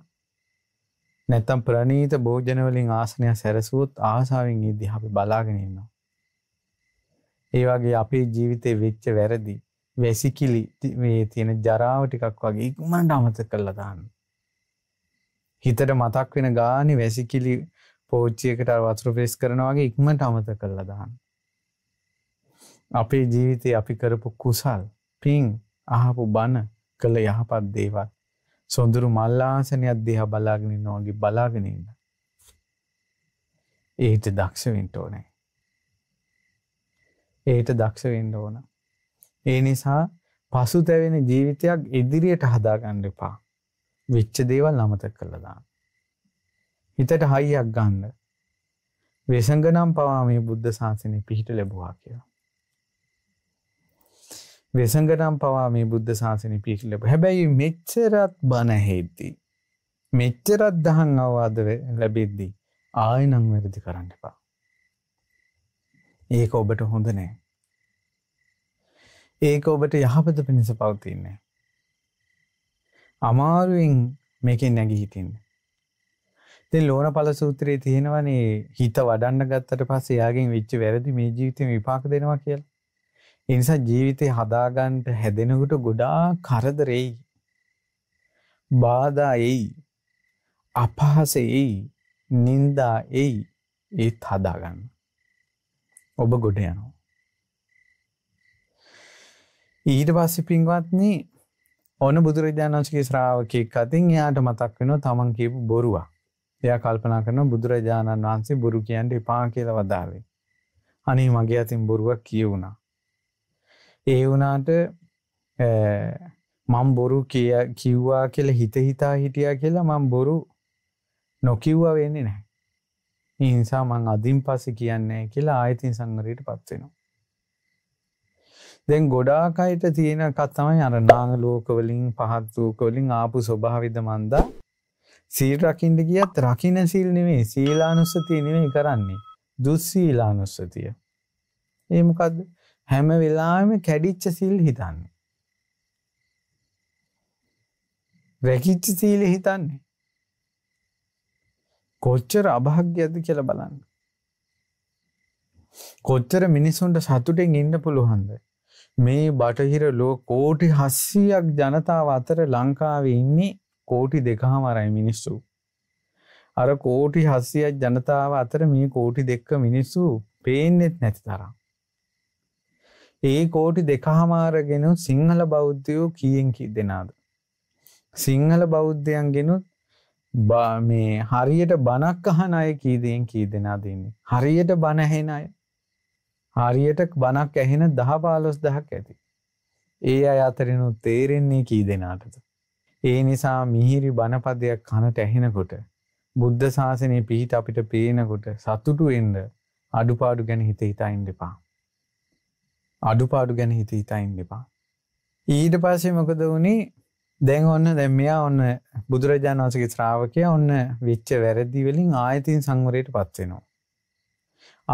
නැත්තම් ප්‍රනීත භෝජනවලින් ආසනය සැරසුවොත් ආසාාවෙන් ඉදදි අපි බලාගෙනන්නවා. ඒවාගේ අපේ ජීවිතය වෙච්ච වැරදි වැසිකිලි මේ තියෙන ජරාව ටිකක් වගේ ඉක්මට අමත කරලා දාන්න. හිතට මතක් වෙන ගානි වැසිකිලි පෝච්චියකට වතුර පෙස් කරනවාගේ ඉක්මට අමත කරලා දාන්න. අපේ ජීවිතය අපි කරපු කුසල් පින් අහපු බණ කළ යහපත් දේවල් සොඳුරු මල්ලාසනයක් දිහා බලාගෙන ඉන්නවා වගේ බලාගෙන ඉන්න. ඒට දක්ෂ වෙන්න ඕනේ. ඒට දක්ෂ වෙන්න ඕන. ඒ නිසා පසුතැවෙන ජීවිතයක් ඉදිරියට හදාගන්න එපා. වෙච්ච දේවල් අමතක කරලා දාන්න. හිතට හයියක් ගන්න. වෙසඟනම් පවා මේ බුද්ධ ශාසනය පිහිට ලැබුවා කියලා. වෙසඟටම් පවා මේ බුද්ධ ශාසනය පිහිටලපු හැබැයි මෙච්චරත් බණහෙද්දී. මෙච්චරත් දහන් අවවාද ලැබෙද්දී ආයනං වැරදි කරන්න එපා. ඒක ඔබට හොඳ නෑ. ඒක ඔබට යහපත පිණිස පවතින්නේ. අමාරුවෙන් මේකෙන් නැගි හිටින්න. තින් ලෝන පල සූත්‍රයේ තියෙනවනේ හිත වඩන්න ගත්තට පස්සේ යාගෙන් විච්ච වැරදි මේ ජීවිතය විපාක දෙනවා කියලා. ඒ නිසා ජීවිතේ හදාගන්න හැදෙනකොට ගොඩාක් කරදරෙයි. බාධා එයි. අපහාස එයි. නිന്ദා එයි. ඒත් හදාගන්න. ඔබ ගොඩ යනවා. ඊට පස්සේ පින්වත්නි ඕන බුදුරජාණන් වහන්සේගේ ශ්‍රාවකෙක් අතින් එයාට මතක් වෙනවා තමන් කියපු බොරුවක්. එයා කල්පනා කරනවා බුදුරජාණන් වහන්සේ බොරු කියන්න එපා කියලා වදාළේ. අනේ මගේ අතින් බොරුවක් කියුණා. ඒ වුණාට මං බොරු කිය කිව්වා කියල හිත හිතා හිටිය කියලා මං බොරු නොකිව්වා වෙන්නේ නෑ. නිසා මං අදින් පස කියන්නේ කියලා ආයතින් සංගරයට පත්වෙනවා. දැන් ගොඩාකයට තියෙන කත්තමයි අර නාග ලෝකවලින් පහත් වූකවලින් ආපු ස්වභාවිද මන්දා සීල් රකිින්ට ගියත් රකින සීල් නෙවේ සීලානුස්සතිය නෙවේ කරන්නේ දුස්සීලානුස්සතිය. ඒමකක්ද හැම වෙලාවෙම කැඩිච්ච සීල් හිතන්නේ. රැකිච්ච සීල හිතන්නේ. කොච්චර අභාග්‍යද කියලා බලන්න. කොච්චර මිනිසුන්ට සතුටෙන් ඉන්න පුළුවන්ද. මේ බටහිර ලෝ කෝටි හස්සියක් ජනතාව අතර ලංකාව ඉන්නේ කෝටි දෙකහමරයි මිනිස්සු. අර කෝටි හස්සියක් ජනතාව අතර මේ කෝටි දෙක්ක මිනිස්සු පේනෙත් නැති තරම්. ඒ කෝටි දෙකහමාරගෙනුත් සිංහල බෞද්ධයෝ කියෙන් කි දෙනාද. සිංහල බෞද්ධයන්ගෙනුත් බා මේ හරියට බණක් අහන අය කීදයෙන් කී දෙනා දෙන්නේ. හරියට බණහෙන අය. හරියට බණක් ඇහෙන දහ පාලොස් දහක් ඇති. ඒ අය අතරිනුත් තේරෙන්නේ කී දෙනාටද. ඒ නිසා මිහිරි බණපදයක් කනට ඇහෙනකොට. බුද්ධ ශාසනය පිහිට අපිට පේනකොට සතුටු එන්ඩ අඩුපාඩු ගැන හිත හිතා ඉන්ඩපා. අඩුපාඩු ගැන හිත හිතයින් එපා. ඊට පස්සේ මොකද වුණේ දැන් ඔන්න දැන් මෙයා ඔන්න බුදුරජාණන් වහන්සේගේ ශ්‍රාවකයා ඔන්න වෙච්ච වැරදි වලින් ආයතින් සංවරයට පත් වෙනවා.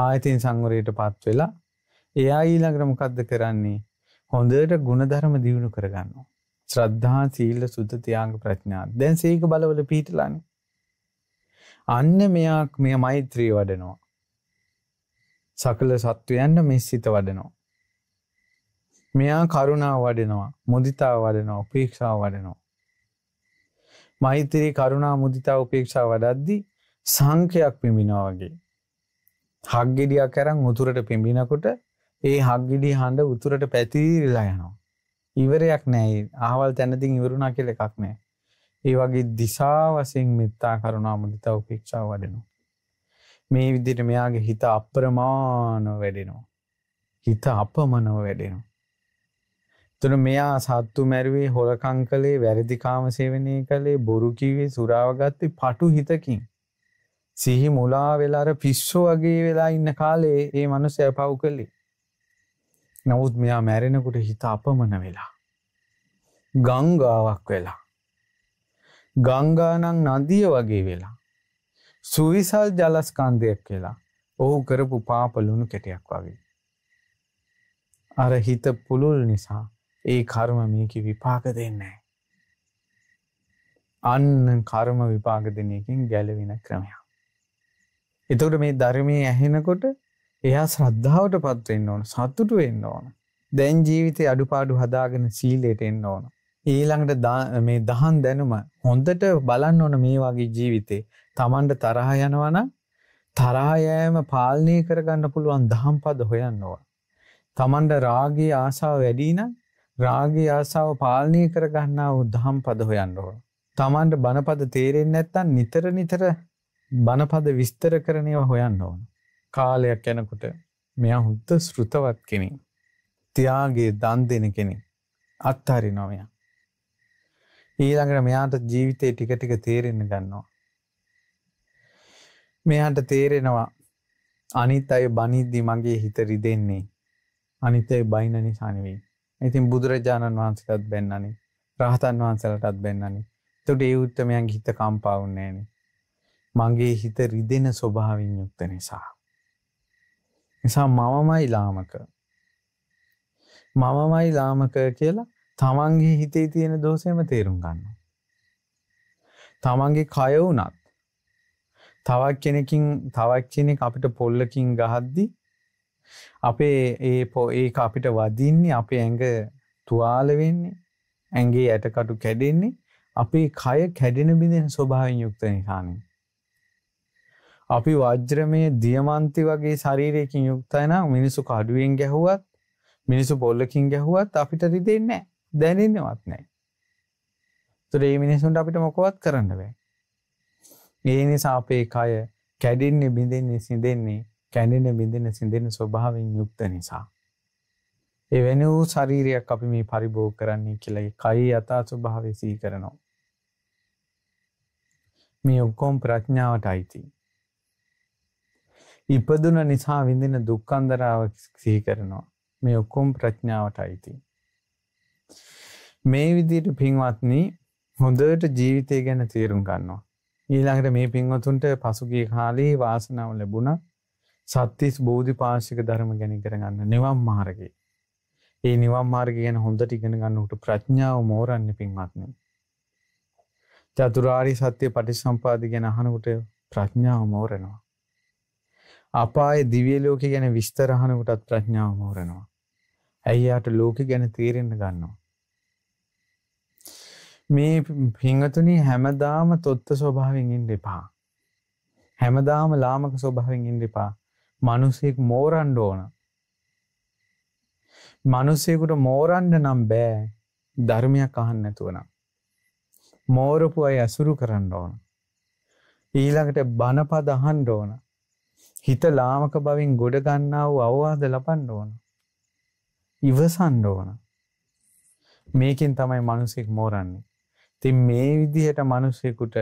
ආයතින් සංවරයට පත් වෙලා එයා ඊළඟට මොකද්ද කරන්නේ? හොඳට ಗುಣධර්ම දියුණු කරගන්නවා. ශ්‍රද්ධා, සීල, සුද්ධ, ත්‍යාග, ප්‍රඥා. දැන් සීක බලවල පිහිටලානේ. අන්න මෙයා මේ මෛත්‍රී වඩනවා. සකල සත්වයන්ට මේ සිත වඩනවා. මෙයා කරුණාව වඩෙනවා මුදිතාව වඩනවා උපේක්ෂාව වඩනවා. මෛත්‍රී කරුණා මුදිතා උපේක්ෂා වඩද්දි සංඛයක් පිඹිනවා වගේ. හග්ගෙඩියක් අරන් උතුරට පිඹිනකොට ඒ හග්ගෙඩිය හඬ උතුරට පැතිරිලා යනවා. ඉවරයක් නැහැ. අහවල් තැනකින් ඉවරුණා කියලා එකක් නැහැ. ඒ වගේ දිශා වශයෙන් මෙත්තා කරුණා මුදිතා උපේක්ෂා වඩෙනවා. මේ විදිහට මෙයාගේ හිත අප්‍රමාණව වැඩෙනවා. හිත අපමණව වැඩෙනවා. තුර මෙයා සත්තු මැරුවේ හොරකං කලේ වැරදිකාම සේවනය කළේ බොරු කිවේ සුරාවගත්ත පටු හිතකින්. සිහි මුලා වෙලාර පිස්සෝ වගේ වෙලා ඉන්න කාලේ ඒ මනුස්සය පව් කළේ. නමුත් මෙයා මැරෙනකුට හිත අපමන වෙලා. ගංගාවක් වෙලා. ගංගානං නදිය වගේ වෙලා. සුවිසල් ජලස්කන්දයක් කියලා ඔහු කරපු පාපලුණු කෙටයක් වගේ. අර හිත පුළුල් නිසා ඒ කර්ම මේක විපාක දෙන්නේ. අන්න කර්ම විපාක දෙනයකින් ගැලවෙන ක්‍රමයක්. එතකට මේ ධර්මය ඇහෙනකොට එයා ශ්‍රද්ධාවට පත්වෙන්න ඕන සත්තුට වෙන්න ඕන. දැන් ජීවිතය අඩුපාඩු හදාගෙන සීලයට එන්න ඕන. ඊළඟට මේ දහන් දැනුම හොඳට බලන්න ඕන මේ වගේ ජීවිතේ තමන්ට තරහ යනවන තරායෑම පාලනය කරගන්න පුළුවන් දහම් පද හොයන්න ඕන. තමන්ට රාගේ ආසා වැඩීන රාගී ආසාාව පාලනය කරගන්නා උදහම් පද හොයන්න ඕන. තමන්ට බණපද තේරෙන් නැත්තන් නිතර නිතර බණපද විස්තර කරනව හොයන්න ඕන. කාලයක් යැනකුට මෙයා හුත්ත සෘතවත් කෙනින්. තියාගේ දන් දෙන කෙනෙ. අත්හරි නොමයා. ඊළඟට මෙයාට ජීවිතය ටික ටික තේරෙන්න ගන්නවා. මෙයාට තේරෙනවා අනිත් අය බනිද්දි මගේ හිත රිදෙන්නේ අනිත් අය බයින නිසානවෙයි ඉතින් බුදුරජාණන් වහන්සේටත් බෙන්නනි රහතන් වහන්සලටත් බෙන්නනි එතකොට ඒ උත්තමයන්ගේ හිත කම්පා වුන්නේ මගේ හිත රිදෙන ස්වභාවයෙන් යුක්ත නිසා නිසා මමමයි ලාමක මමමයි ලාමක කියලා තමන්ගේ හිතේ තියෙන දෝෂයම තේරුම් ගන්නවා තමන්ගේ කය වුණත් තවක් කෙනකින් තවක් කෙනෙක් අපිට පොල්ලකින් ගහද්දී අපේ ඒ පෝ ඒක අපිට වදින්නේ අපේ ඇඟ තුවාල වෙන්නේ ඇගේ ඇටකටු කැඩෙන්නේ අපේ කය කැඩෙන බිඳෙන ස්වභාවෙන් යුක්ත නිසානේ. අපි වජ්‍රමය දියමන්ති වගේ ශරීරයකින් යුක්තයන මිනිසු කඩුවෙන් ගැහුවත් මිනිසු බොල්ලකින් ගැහුවත් අපිට රිදෙන්න දැනෙන්නවත් නෑ. තුරේ මිනිසුන්ට අපිට මොකොවත් කරන්න බෑ. ඒ නිසා අපේ කය කැඩින්නේ බිඳෙන්නේ සිදෙන්නේ කැඩෙන බිඳෙන සිඳෙන ස්වභාවයෙන් යුක්ත නිසා. ඒ වෙන වූ ශරීරයක් අපි මේ පරිභෝග කරන්නේ කියලා කයි යථා ස්වභාවය සිහි කරනවා. මේ ඔක්කොම ප්‍රඥාවට අයිති. ඉපදුන නිසා විඳින දුක්ඛන්දරාව සිහි කරනවා. මේ ඔක්කොම ප්‍රඥාවට අයිති. මේ විදිහට පින්වත්නි හොඳට ජීවිතය ගැන තේරුම් ගන්නවා. ඊළඟට මේ පින්වතුන්ට පසුගිය කාලේ වාසනාව ලැබුණා. සත්‍යස් බෝධි පාශික ධර්ම ගැන කරගන්න නිවම් මාරගේ. ඒ නිවම් මාර්ග ගැන හොඳට ඉගෙන ගන්නට ප්‍රඥාව මෝරන්න පින්වත්න. චතුරාරි සත්‍යය පටිසම්පාදි ගැන අහනකොට ප්‍රඥාව මෝරනවා. අපාය දිවිය ලෝක ගැන විස්තරහනකටත් ප්‍රඥාව මෝරනවා. ඇයියාට ලෝක ගැන තීරෙන්න්න ගන්නවා. මේ පිංහතුනි හැමදාම තොත්ත ස්වභාවෙන් ඉන් දෙපා. හැමදාම ලාමක ස්වභාවෙන් ඉන් දෙපා මනුස්සෙක් මෝරන්ඩ ඕන. මනුස්සයකුට මෝරන්ඩ නම් බෑ ධර්මයක් අහන්න නැතුවනම්. මෝරපු අය ඇසුරු කරන්න ඕන. ඊළඟට බණපද අහන්ඩ ඕන. හිත ලාමක බවින් ගොඩගන්නාව අවවාද ලබන්ඩ ඕන. ඉවසන්ඩ ඕන. මේකින් තමයි මනුසෙක් මෝරන්නේ. තින් මේ විදිහට මනුස්සෙකුට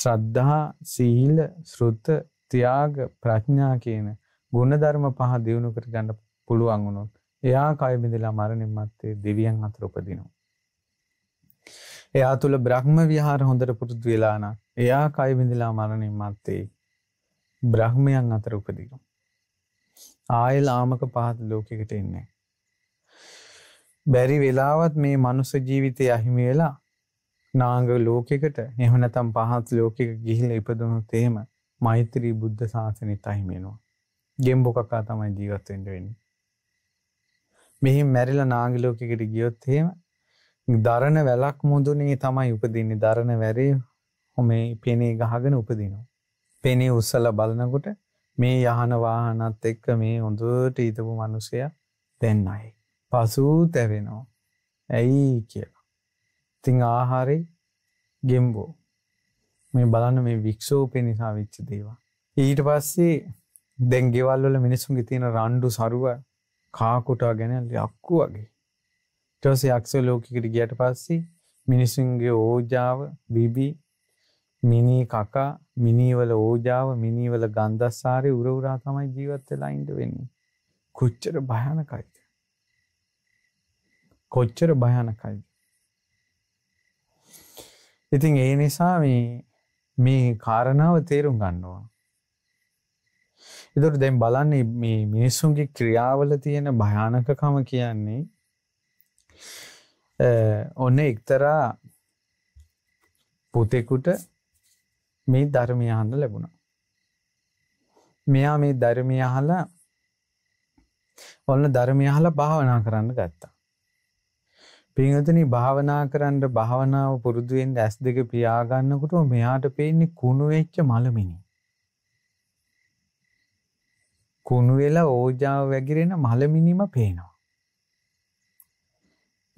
ශ්‍රද්ධහා සීහිල සෘත්ත තියාග ප්‍රඥා කියන ගුණධර්ම පහ දියුණු කර ගන්න පුළුවන් වුණොත් එයා කය බිඳලා මරණින් මත්තේ දෙවියන් අතර උපදිනවා. එයා තුළ බ්‍රහ්ම විහාර හොඳට පුරුදු වෙලා නම් එයා කය බිඳලා මරණින් මත්තේ බ්‍රහ්මයන් අතර උපදිනවා. ආයෙ ලාමක පහත් ලෝකයකට එන්නේ. බැරි වෙලාවත් මේ මනුස්ස ජීවිතය අහිමි වෙලා නාංග ලෝකෙකට එහෙම නැත්නම් පහත් ලෝකෙක ගිහිල්ලා ඉපදුනොත් එහෙම මෛත්‍රී බුද්ධ ශාසනෙත් අහිමි වෙනවා. ගෙම්බොකක්කා තමයි ජීවත්වෙන්ට වෙන්න මෙහි මැරිල නාගිලෝකකට ගියොත්හෙම දරණ වැලක් මුදුනේ තමයි උපදින්නේ දරණ වැරේ හොමේ පෙනේ ගහගෙන උපදිනවා පෙනේ උස්සල බලනකොට මේ යහන වාහනත් එක්ක මේ හොඳට හිතපු මනුස්සය දෙන්නයි පසූ තැවෙනවා ඇයි කියලා ඉතිං ආහාරි ගෙම්බෝ මේ බලන්න මේ වික්ෂෝපය නිසා විච්චි දේවා ඊට පස්සේ දැන් ගෙවල්වල මිනිසුන්ගේ තියෙන රණ්ඩු සරුව කාකොටා ගැන ලක්කු වගේ. ඊට පස්සේ යක්ෂ ලෝකෙකට ගියට පස්සේ මිනිසුන්ගේ ඕජාව බිබි මිනි කකා මිනිවල ඕජාව මිනිවල ගන්ධස්සාරේ උර උරා තමයි ජීවත් වෙලා ඉඳ වෙන්නේ. කොච්චර භයානකයිද? කොච්චර භයානකයිද? ඉතින් ඒ නිසා මේ මේ කාරණාව තේරුම් ගන්නවා. එතුට දැම් බලන්නේ මේ මිනිස්සුන්ගේ ක්‍රියාවල තියෙන භයානකකම කියන්නේ ඔන්න එක්තරා පුතෙකුට මේ ධර්මය හඳ ලැබුණ. මෙයා මේ ධර්මය හලා ඔන්න ධර්මය හලා භාවනා කරන්න ගත්තා. පිංහතන භාවනා කරන්න භාවනාව පුරුදුවෙන් ඇස් දෙක පියාගන්නකුට මෙයාට පේන්නේ කුණුවෙච්ච මළමිනි. කුණු වෙලා ඕජාව වැගිරෙන මලමිනිම පේනවා.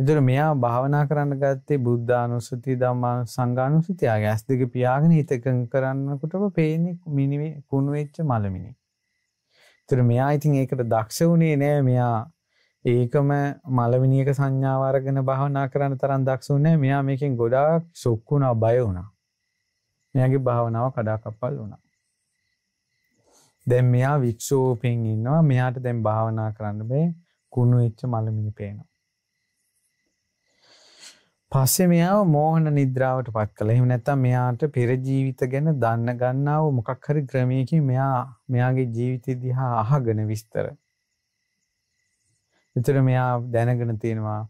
එතකොට මෙයා භාවනා කරන්න ගත්තේ බුද්ධානුස්සති ධම්මා සංඝානුස්සති ආගේ ඇස් දෙක පියාගෙන හිතකම් කරනකොටම පේන්නේ මිනිමේ කුණු වෙච්ච මලමිනි. එතකොට මෙයා ඉතින් ඒකට දක්ෂ වුණේ නෑ මෙයා ඒකම මලවිනියක සංඥාව අරගෙන භාවනා කරන්න තරම් දක්ෂ වුණේ මෙයා මේකෙන් ගොඩාක් සොක් වුණා බය වුණා. මෙයාගේ භාවනාව කඩාකප්පල් වුණා. දැන් මෙයා වික්ෂෝපයෙන් ඉන්නවා මෙයාට දැන් භාවනා කරන්න බේ කුණු එච්ච මළමිනි පේනවා. පස්සේ මෙයාව මෝහන නිද්‍රාවට පත් කළ එහෙම නැත්තම් මෙයාට පෙරජීවිත ගැන දන්න ගන්නාව මොකක් හරි ක්‍රමයකින් මෙයා මෙයාගේ ජීවිතය දිහා අහගෙන විස්තර. එතර මෙයා දැනගෙන තියෙනවා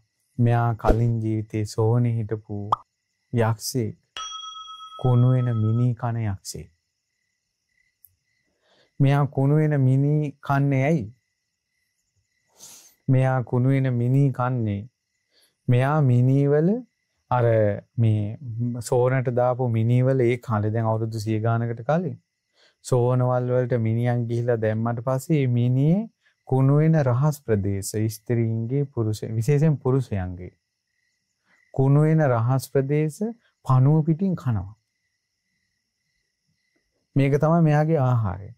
මෙයා කලින් ජීවිතේ සෝනි හිටපු යක්ෂේ කුණු වෙන මිනි කණ යක්ෂේ මෙයා කුණු වෙන මිනි කන්නේ ඇයි? මෙයා කුණු වෙන මිනි කන්නේ. මෙයා මිනිවල අර මේ සෝනට දාපු මිනිවල ඒ කාලේ දැන් අවුරුදු 100 ගානකට කලින් සෝනවල් වලට මිනියන් ගිහිලා දැම්මට පස්සේ මේ මිනියේ කුණු වෙන රහස් ප්‍රදේශ ස්ත්‍රීන්ගේ පුරුෂ විශේෂයෙන් පුරුෂයන්ගේ කුණු වෙන රහස් ප්‍රදේශ පණුව පිටින් කනවා මේක තමයි මෙයාගේ ආහාරය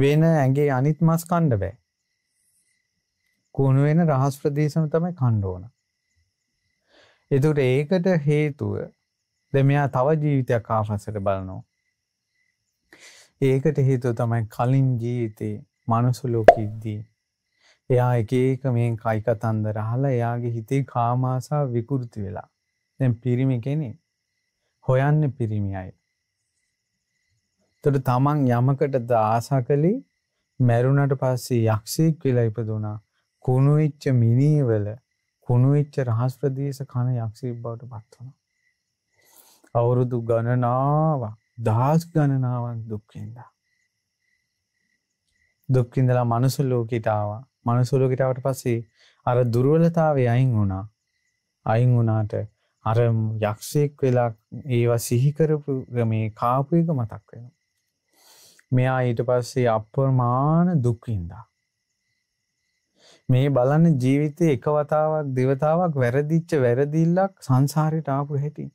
වෙන ඇගේ අනිත් මස් කණ්ඩ බෑ. කුණු වෙන රහස් ප්‍රදේශම තමයි කණ්ඩ ඕන. එතකොට ඒකට හේතුව දැන් මෙයා තව ජීවිතයක් ආපස්සට බලනවා. ඒකට හේතුව තමයි කලින් ජීවිතේ මනුස්ස ලෝකෙදී එයා එක එක මේ කයි කතන්දර අහලා එයාගේ හිතේ කාමාසා විකෘති වෙලා. දැන් පිරිමි කෙනෙක් හොයන්නේ පිරිමි අය. තොට තමන් යමකට දාසා කළි මැරුණට පස්සේ යක්ෂයෙක් කියලා ඉපදුනා කුණුවිච්ච මිනීවල කුණුවිච්ච රහස්ප්‍රදේශ කන යක්ෂයෙක් බවට පත් වුණා. අවුරුදු ගණනාවක් දහස් ගණනාවක් දුක්විඳා. දුක්විඳලා මනුස්ස ලෝකෙට ආවා. මනුස්ස ලෝකෙට ආවට පස්සේ අර දුර්වලතාවය අයින් වුණා. අයින් වුණාට අර යක්ෂයෙක් වෙලා ඒවා සිහි කරපු මේ කාපු එක මතක් වෙනවා. මෙයා ඊට පස්සේ අප්‍රමාණ දුක්වින්දා. මේ බලන්න ජීවිතය එක වතාවක් දෙවතාවක් වැරදිච්ච වැරදිල්ලක් සංසාරයට ආපු හැටි.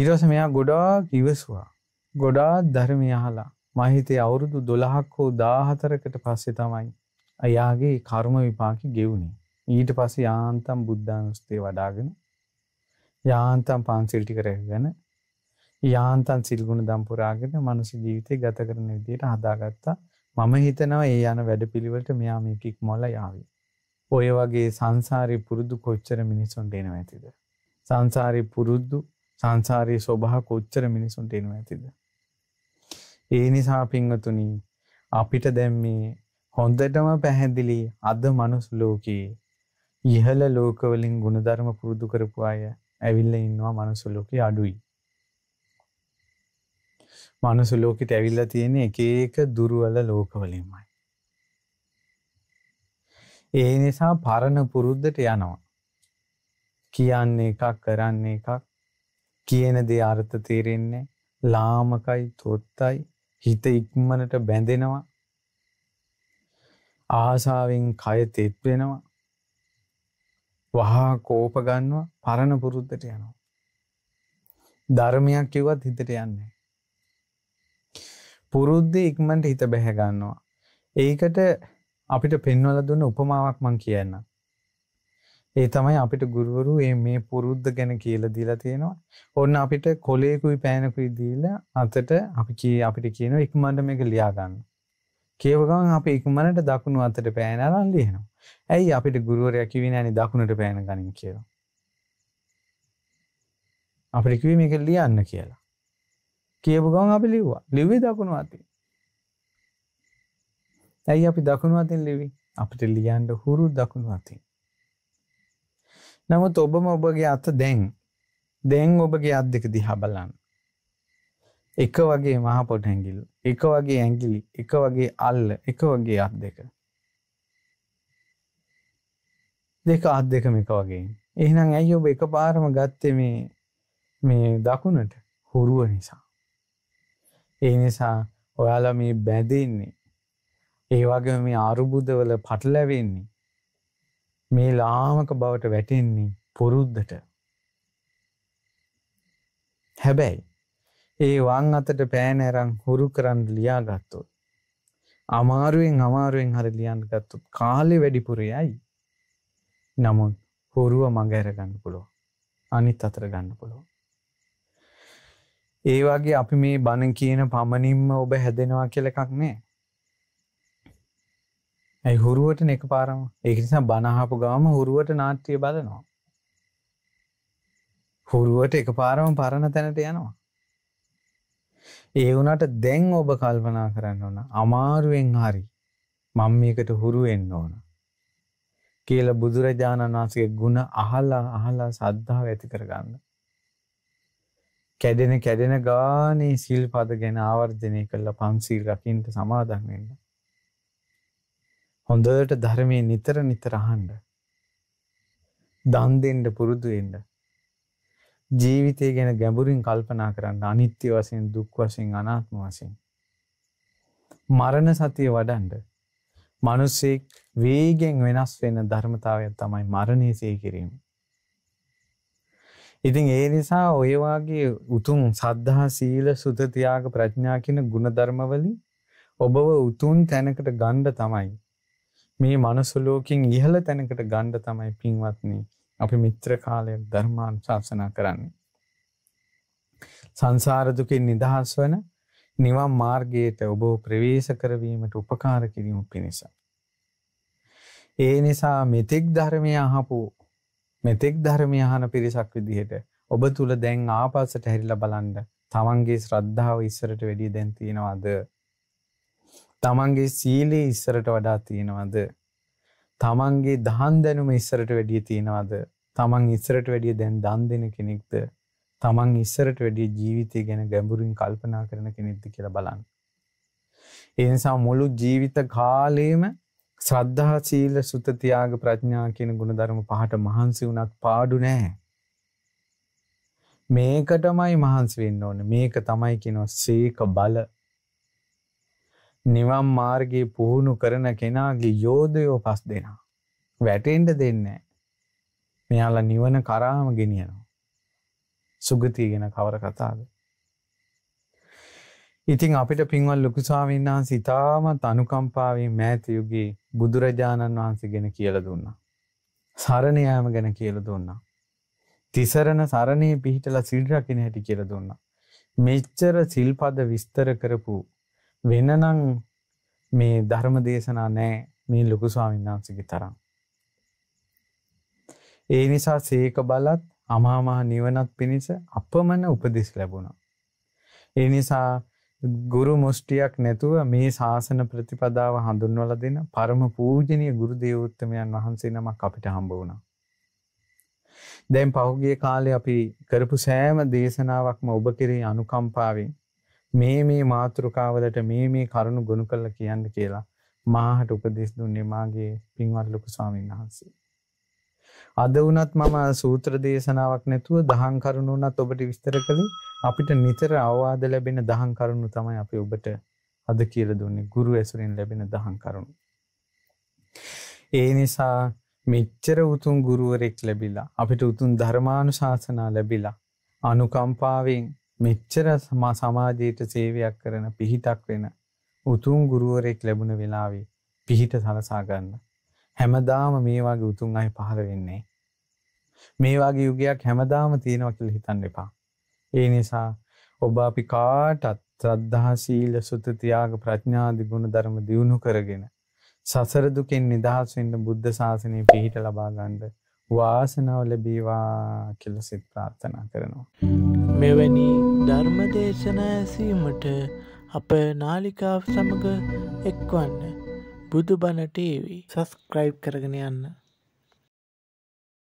ඊරස මෙයා ගොඩාක් ඉවසවා ගොඩාත් ධර්මය අහලා මහිතේ අවුරුදු දොළහක් හෝ දාහතරකට පස්සෙ තමයි අයාගේ කර්ම විපාකි ගෙවුණේ ඊට පස්සේ යාන්තම් බුද්ධානුස්තේ වඩාගෙන යාන්තම් පන්සිල් ටික රැකගෙන යාන්තන් සිල්ගුණ දම්පුරාගෙන මනුස ජීවිතය ගත කරන විදියට හදාගත්තා මම හිතනවා ඒ යන වැඩ පිළිවට මෙයා මේකෙක් මොල යාවි. ඔය වගේ සංසාරය පුරුදු කොච්චර මිනිසුන්ට එනවා ඇතිද. සංසාරය පුරුද්දු සංසාරයේ ස්වභහ කොච්චර මිනිසුන්ට එනවා ඇතිද. ඒ නිසා පිංවතුනී අපිට දැම්මේ හොඳටම පැහැදිලි අද මනුස් ලෝකයේ ඉහළ ලෝකවලින් ගුණධර්ම පුරුදු කරපු අය ඇවිල්ල ඉන්නවා මනුසුලෝකේ අඩුයි. මනුස්ස ලෝකෙට ඇවිල්ලා තියෙන එක එක දුර්වල ලෝකවලින්මයි. ඒ නිසා පරණ පුරුද්දට යනවා. කියන්නේ එකක් කරන්නේ එකක් කියන දේ අර්ථ තේරෙන්නේ ලාමකයි තොත්තයි හිත ඉක්මනට බැඳෙනවා. ආසාවෙන් කය තෙත් වෙනවා. වහා කෝප ගන්නවා පරණ පුරුද්දට යනවා. ධර්මයක් කිව්වත් හිතට යන්නේ පුරුද්ධ ඉක්මට හිත බැහැගන්නවා. ඒකට අපිට පෙන්වල දුන්න උපමාවක් මං කියන්න. ඒ තමයි අපිට ගුරුවරු ඒ මේ පුරුද්ධ ගැන කියල දීලා තියෙනවා ඔන්න අපිට කොලේකුයි පෑනකුයි දීල අතට අපි කිය අපිට කියන ඉක්මට මේක ලියාගන්න. කියවගන් අප ඉක්මනට දකුණු අතට පෑනරන් ලියනවා. ඇයි අපිට ගුරුවරයක් කිවෙන ඇනි දකුණට පෑන ගනින් කියලා. අපිට කිව මේක ලියන්න කියලා. කියපු ගමන් අපි ලිව්වා. ලිව්වේ දකුණු අතින්. ඇයි අපි දකුණු අතින් ලිවි? අපිට ලියන්න හුරු දකුණු අතින්. නමුත් ඔබම ඔබගේ අත දැන් දැන් ඔබගේ අත් දෙක දිහා බලන්න. එක වගේ මහ පොඩ ඇඟිල්ල, එක වගේ ඇඟිලි, එක වගේ අල්ල, එක වගේ අත් දෙක. දෙක අත් දෙකම එක වගේ. එහෙනම් ඇයි ඔබ එකපාරම ගත්තේ මේ මේ දකුණට? හුරුව නිසා. ඒ නිසා ඔයාලා මේ බැඳෙන්නේ. ඒ වගේ මේ අරුබුදවල පටලැවෙන්නේ. මේ ලාමක බවට වැටෙන්නේ පුරුද්දට. හැබැයි ඒ වං අතට පෑන ඇරන් හුරු කරන්න ලියාගත්තොත් අමාරුවෙන් අමාරුවෙන් හරි ලියන්න ගත්තොත් කාලේ වැඩිපුරයයි. නමුත් හොරුව මඟ ඇරගන්න පුළුවන්. අනිත් අතර ගන්න පුළුවන්. ඒ වගේ අපි මේ බණ කියන පමණින්ම ඔබ හැදෙනවා කියලා එකක් නෑ. ඇයි හුරුවට එකපාරම. ඒක නිසා බණ අහපු ගාම හුරුවට නාට්‍ය බලනවා. හුරුවට එකපාරම පරණ තැනට යනවා. ඒ වුණාට දැන් ඔබ කල්පනා කරන්න ඕන අමාරුවෙන් හරි මම මේකට හුරු වෙන්න ඕන. කියලා බුදුරජාණන් වහන්සේගේ ගුණ අහලා අහලා සද්ධාව ඇති කරගන්න. කැඩෙන කැඩෙන ගානේ සිල් පද ගැන ආවර්ධනය කරලා පන්සිල් රකින්න සමාදන් වෙන්න. හොඳට ධර්මයේ නිතර නිතර අහන්න. දන් දෙන්න පුරුදු වෙන්න. ජීවිතය ගැන ගැඹුරින් කල්පනා කරන්න අනිත්‍ය වශයෙන් දුක් වශයෙන් අනාත්ම වශයෙන්. මරණ සතිය වඩන්න. මිනිස්සෙක් වේගෙන් වෙනස් වෙන ධර්මතාවය තමයි මරණය සිහි කිරීම. ඉතින් ඒ නිසා ඔය වගේ උතුම් සද්ධා සීල සුත ත්‍යාග ප්‍රඥා කියන ගුණධර්මවලින් ඔබව උතුම් තැනකට ගන්න තමයි මේ මනුස්ස ලෝකෙන් ඉහළ තැනකට ගන්න තමයි පින්වත්නි අපි මිත්‍ර කාලයක් ධර්මානුශාසනා කරන්නේ. සංසාර දුකෙන් නිදහස් වන නිවන් මාර්ගයට ඔබ ප්‍රවේශ කරවීමට උපකාර කිරීම පිණිස. ඒ නිසා මෙතෙක් ධර්මය අහපු මෙතෙක් ධර්මය අහන පිරිසක් විදිහට ඔබ තුල දැන් ආපස්සට හැරිලා බලන්න තමන්ගේ ශ්‍රද්ධාව ඉස්සරට වැඩිය දැන් තියෙනවද? තමන්ගේ සීලය ඉස්සරට වඩා තියෙනවද? තමන්ගේ දහන් දැනුම ඉස්සරට වැඩිය තියෙනවද? තමන් ඉස්සරට වැඩිය දැන් දන් දෙන කෙනෙක්ද? තමන් ඉස්සරට වැඩිය ජීවිතය ගැන ගැඹුරින් කල්පනා කරන කෙනෙක්ද කියලා බලන්න. ඒ නිසා මුළු ජීවිත කාලයම ශ්‍රද්ධා සීල සුත තියාග ප්‍රඥා කියන ගුණධර්ම පහට මහන්සි වුණත් පාඩු නෑ. මේකටමයි මහන්සි වෙන්න ඕන. මේක තමයි කියනවා සීක බල. නිවන් මාර්ගයේ පුහුණු කරන කෙනාගේ යෝධයෝ පස් දෙනා. වැටෙන්න දෙන්නේ මෙයාලා නිවන කරාම ගෙනියනවා. සුගතිය ගැන කවර කතාවද? ඉතින් අපිට පින්වල් ලොකු ස්වාමීන් වහන්සේ ඉතාමත් අනුකම්පාවෙන් මෑත යුගයේ බුදුරජාණන් වහන්සේ ගැන කියලා දුන්නා. සරණ යාම ගැන කියලා දුන්නා. තිසරණ සරණේ පිහිටලා සිල් රකින්න හැටි කියලා දුන්නා. මෙච්චර සිල්පද විස්තර කරපු වෙනනම් මේ ධර්ම දේශනා නෑ මේ ලොකු ස්වාමීන් වහන්සේගේ තරම්. ඒ නිසා සීක බලත් අමාමහ නිවනත් පිණිස අපමණ උපදෙස් ලැබුණා. ඒ නිසා ගුරු මුෂ්ටියක් නැතුව මේ ශාසන ප්‍රතිපදාව හඳුන්වලා දෙන පරම පූජනීය ගුරු දේවෝත්තමයන් වහන්සේ නමක් අපිට හම්බ වුණා. දැන් පහුගිය කාලේ අපි කරපු සෑම දේශනාවක්ම ඔබ කෙරෙහි අනුකම්පාවෙන් මේ මේ මාතෘකාවලට මේ මේ කරුණු ගොනු කරලා කියන්න කියලා මාහට උපදෙස් දුන්නේ මාගේ පින්වත් ලොකු ස්වාමීන් වහන්සේ. අද වුණත් මම සූත්‍ර දේශනාවක් නැතුව දහම් කරුණු වුණත් ඔබට විස්තර කළේ අපිට නිතර අවවාද ලැබෙන දහම් කරුණු තමයි අපි ඔබට අද කියලා දුන්නේ ගුරු ඇසුරෙන් ලැබෙන දහම් කරුණු. ඒ නිසා මෙච්චර උතුම් ගුරුවරෙක් ලැබිලා අපිට උතුම් ධර්මානුශාසනා ලැබිලා අනුකම්පාවෙන් මෙච්චර සමා සමාජයට සේවයක් කරන පිහිටක් වෙන උතුම් ගුරුවරෙක් ලැබුණ වෙලාවේ පිහිට සලසා ගන්න හැමදාම මේ වගේ උතුම් අය පහළ වෙන්නේ. මේ වගේ යුගයක් හැමදාම තියෙනවා කියලා හිතන්න එපා. ඒ නිසා ඔබ අපි කාටත් ශ්‍රද්ධා සීල සුත ත්‍යාග ප්‍රඥාදි ගුණ ධර්ම දියුණු කරගෙන සසර දුකෙන් නිදහස් වෙන්න බුද්ධ ශාසනය පිහිට ලබා ගන්න වාසනාව ලැබේවා කියලා සිත ප්‍රාර්ථනා කරනවා මෙවැනි ධර්ම දේශනා ඇසීමට අප නාලිකාව සමග එක්වන්න බුදුබණට ඒවි සස්ක්‍රයිබ් කරගෙන යන්න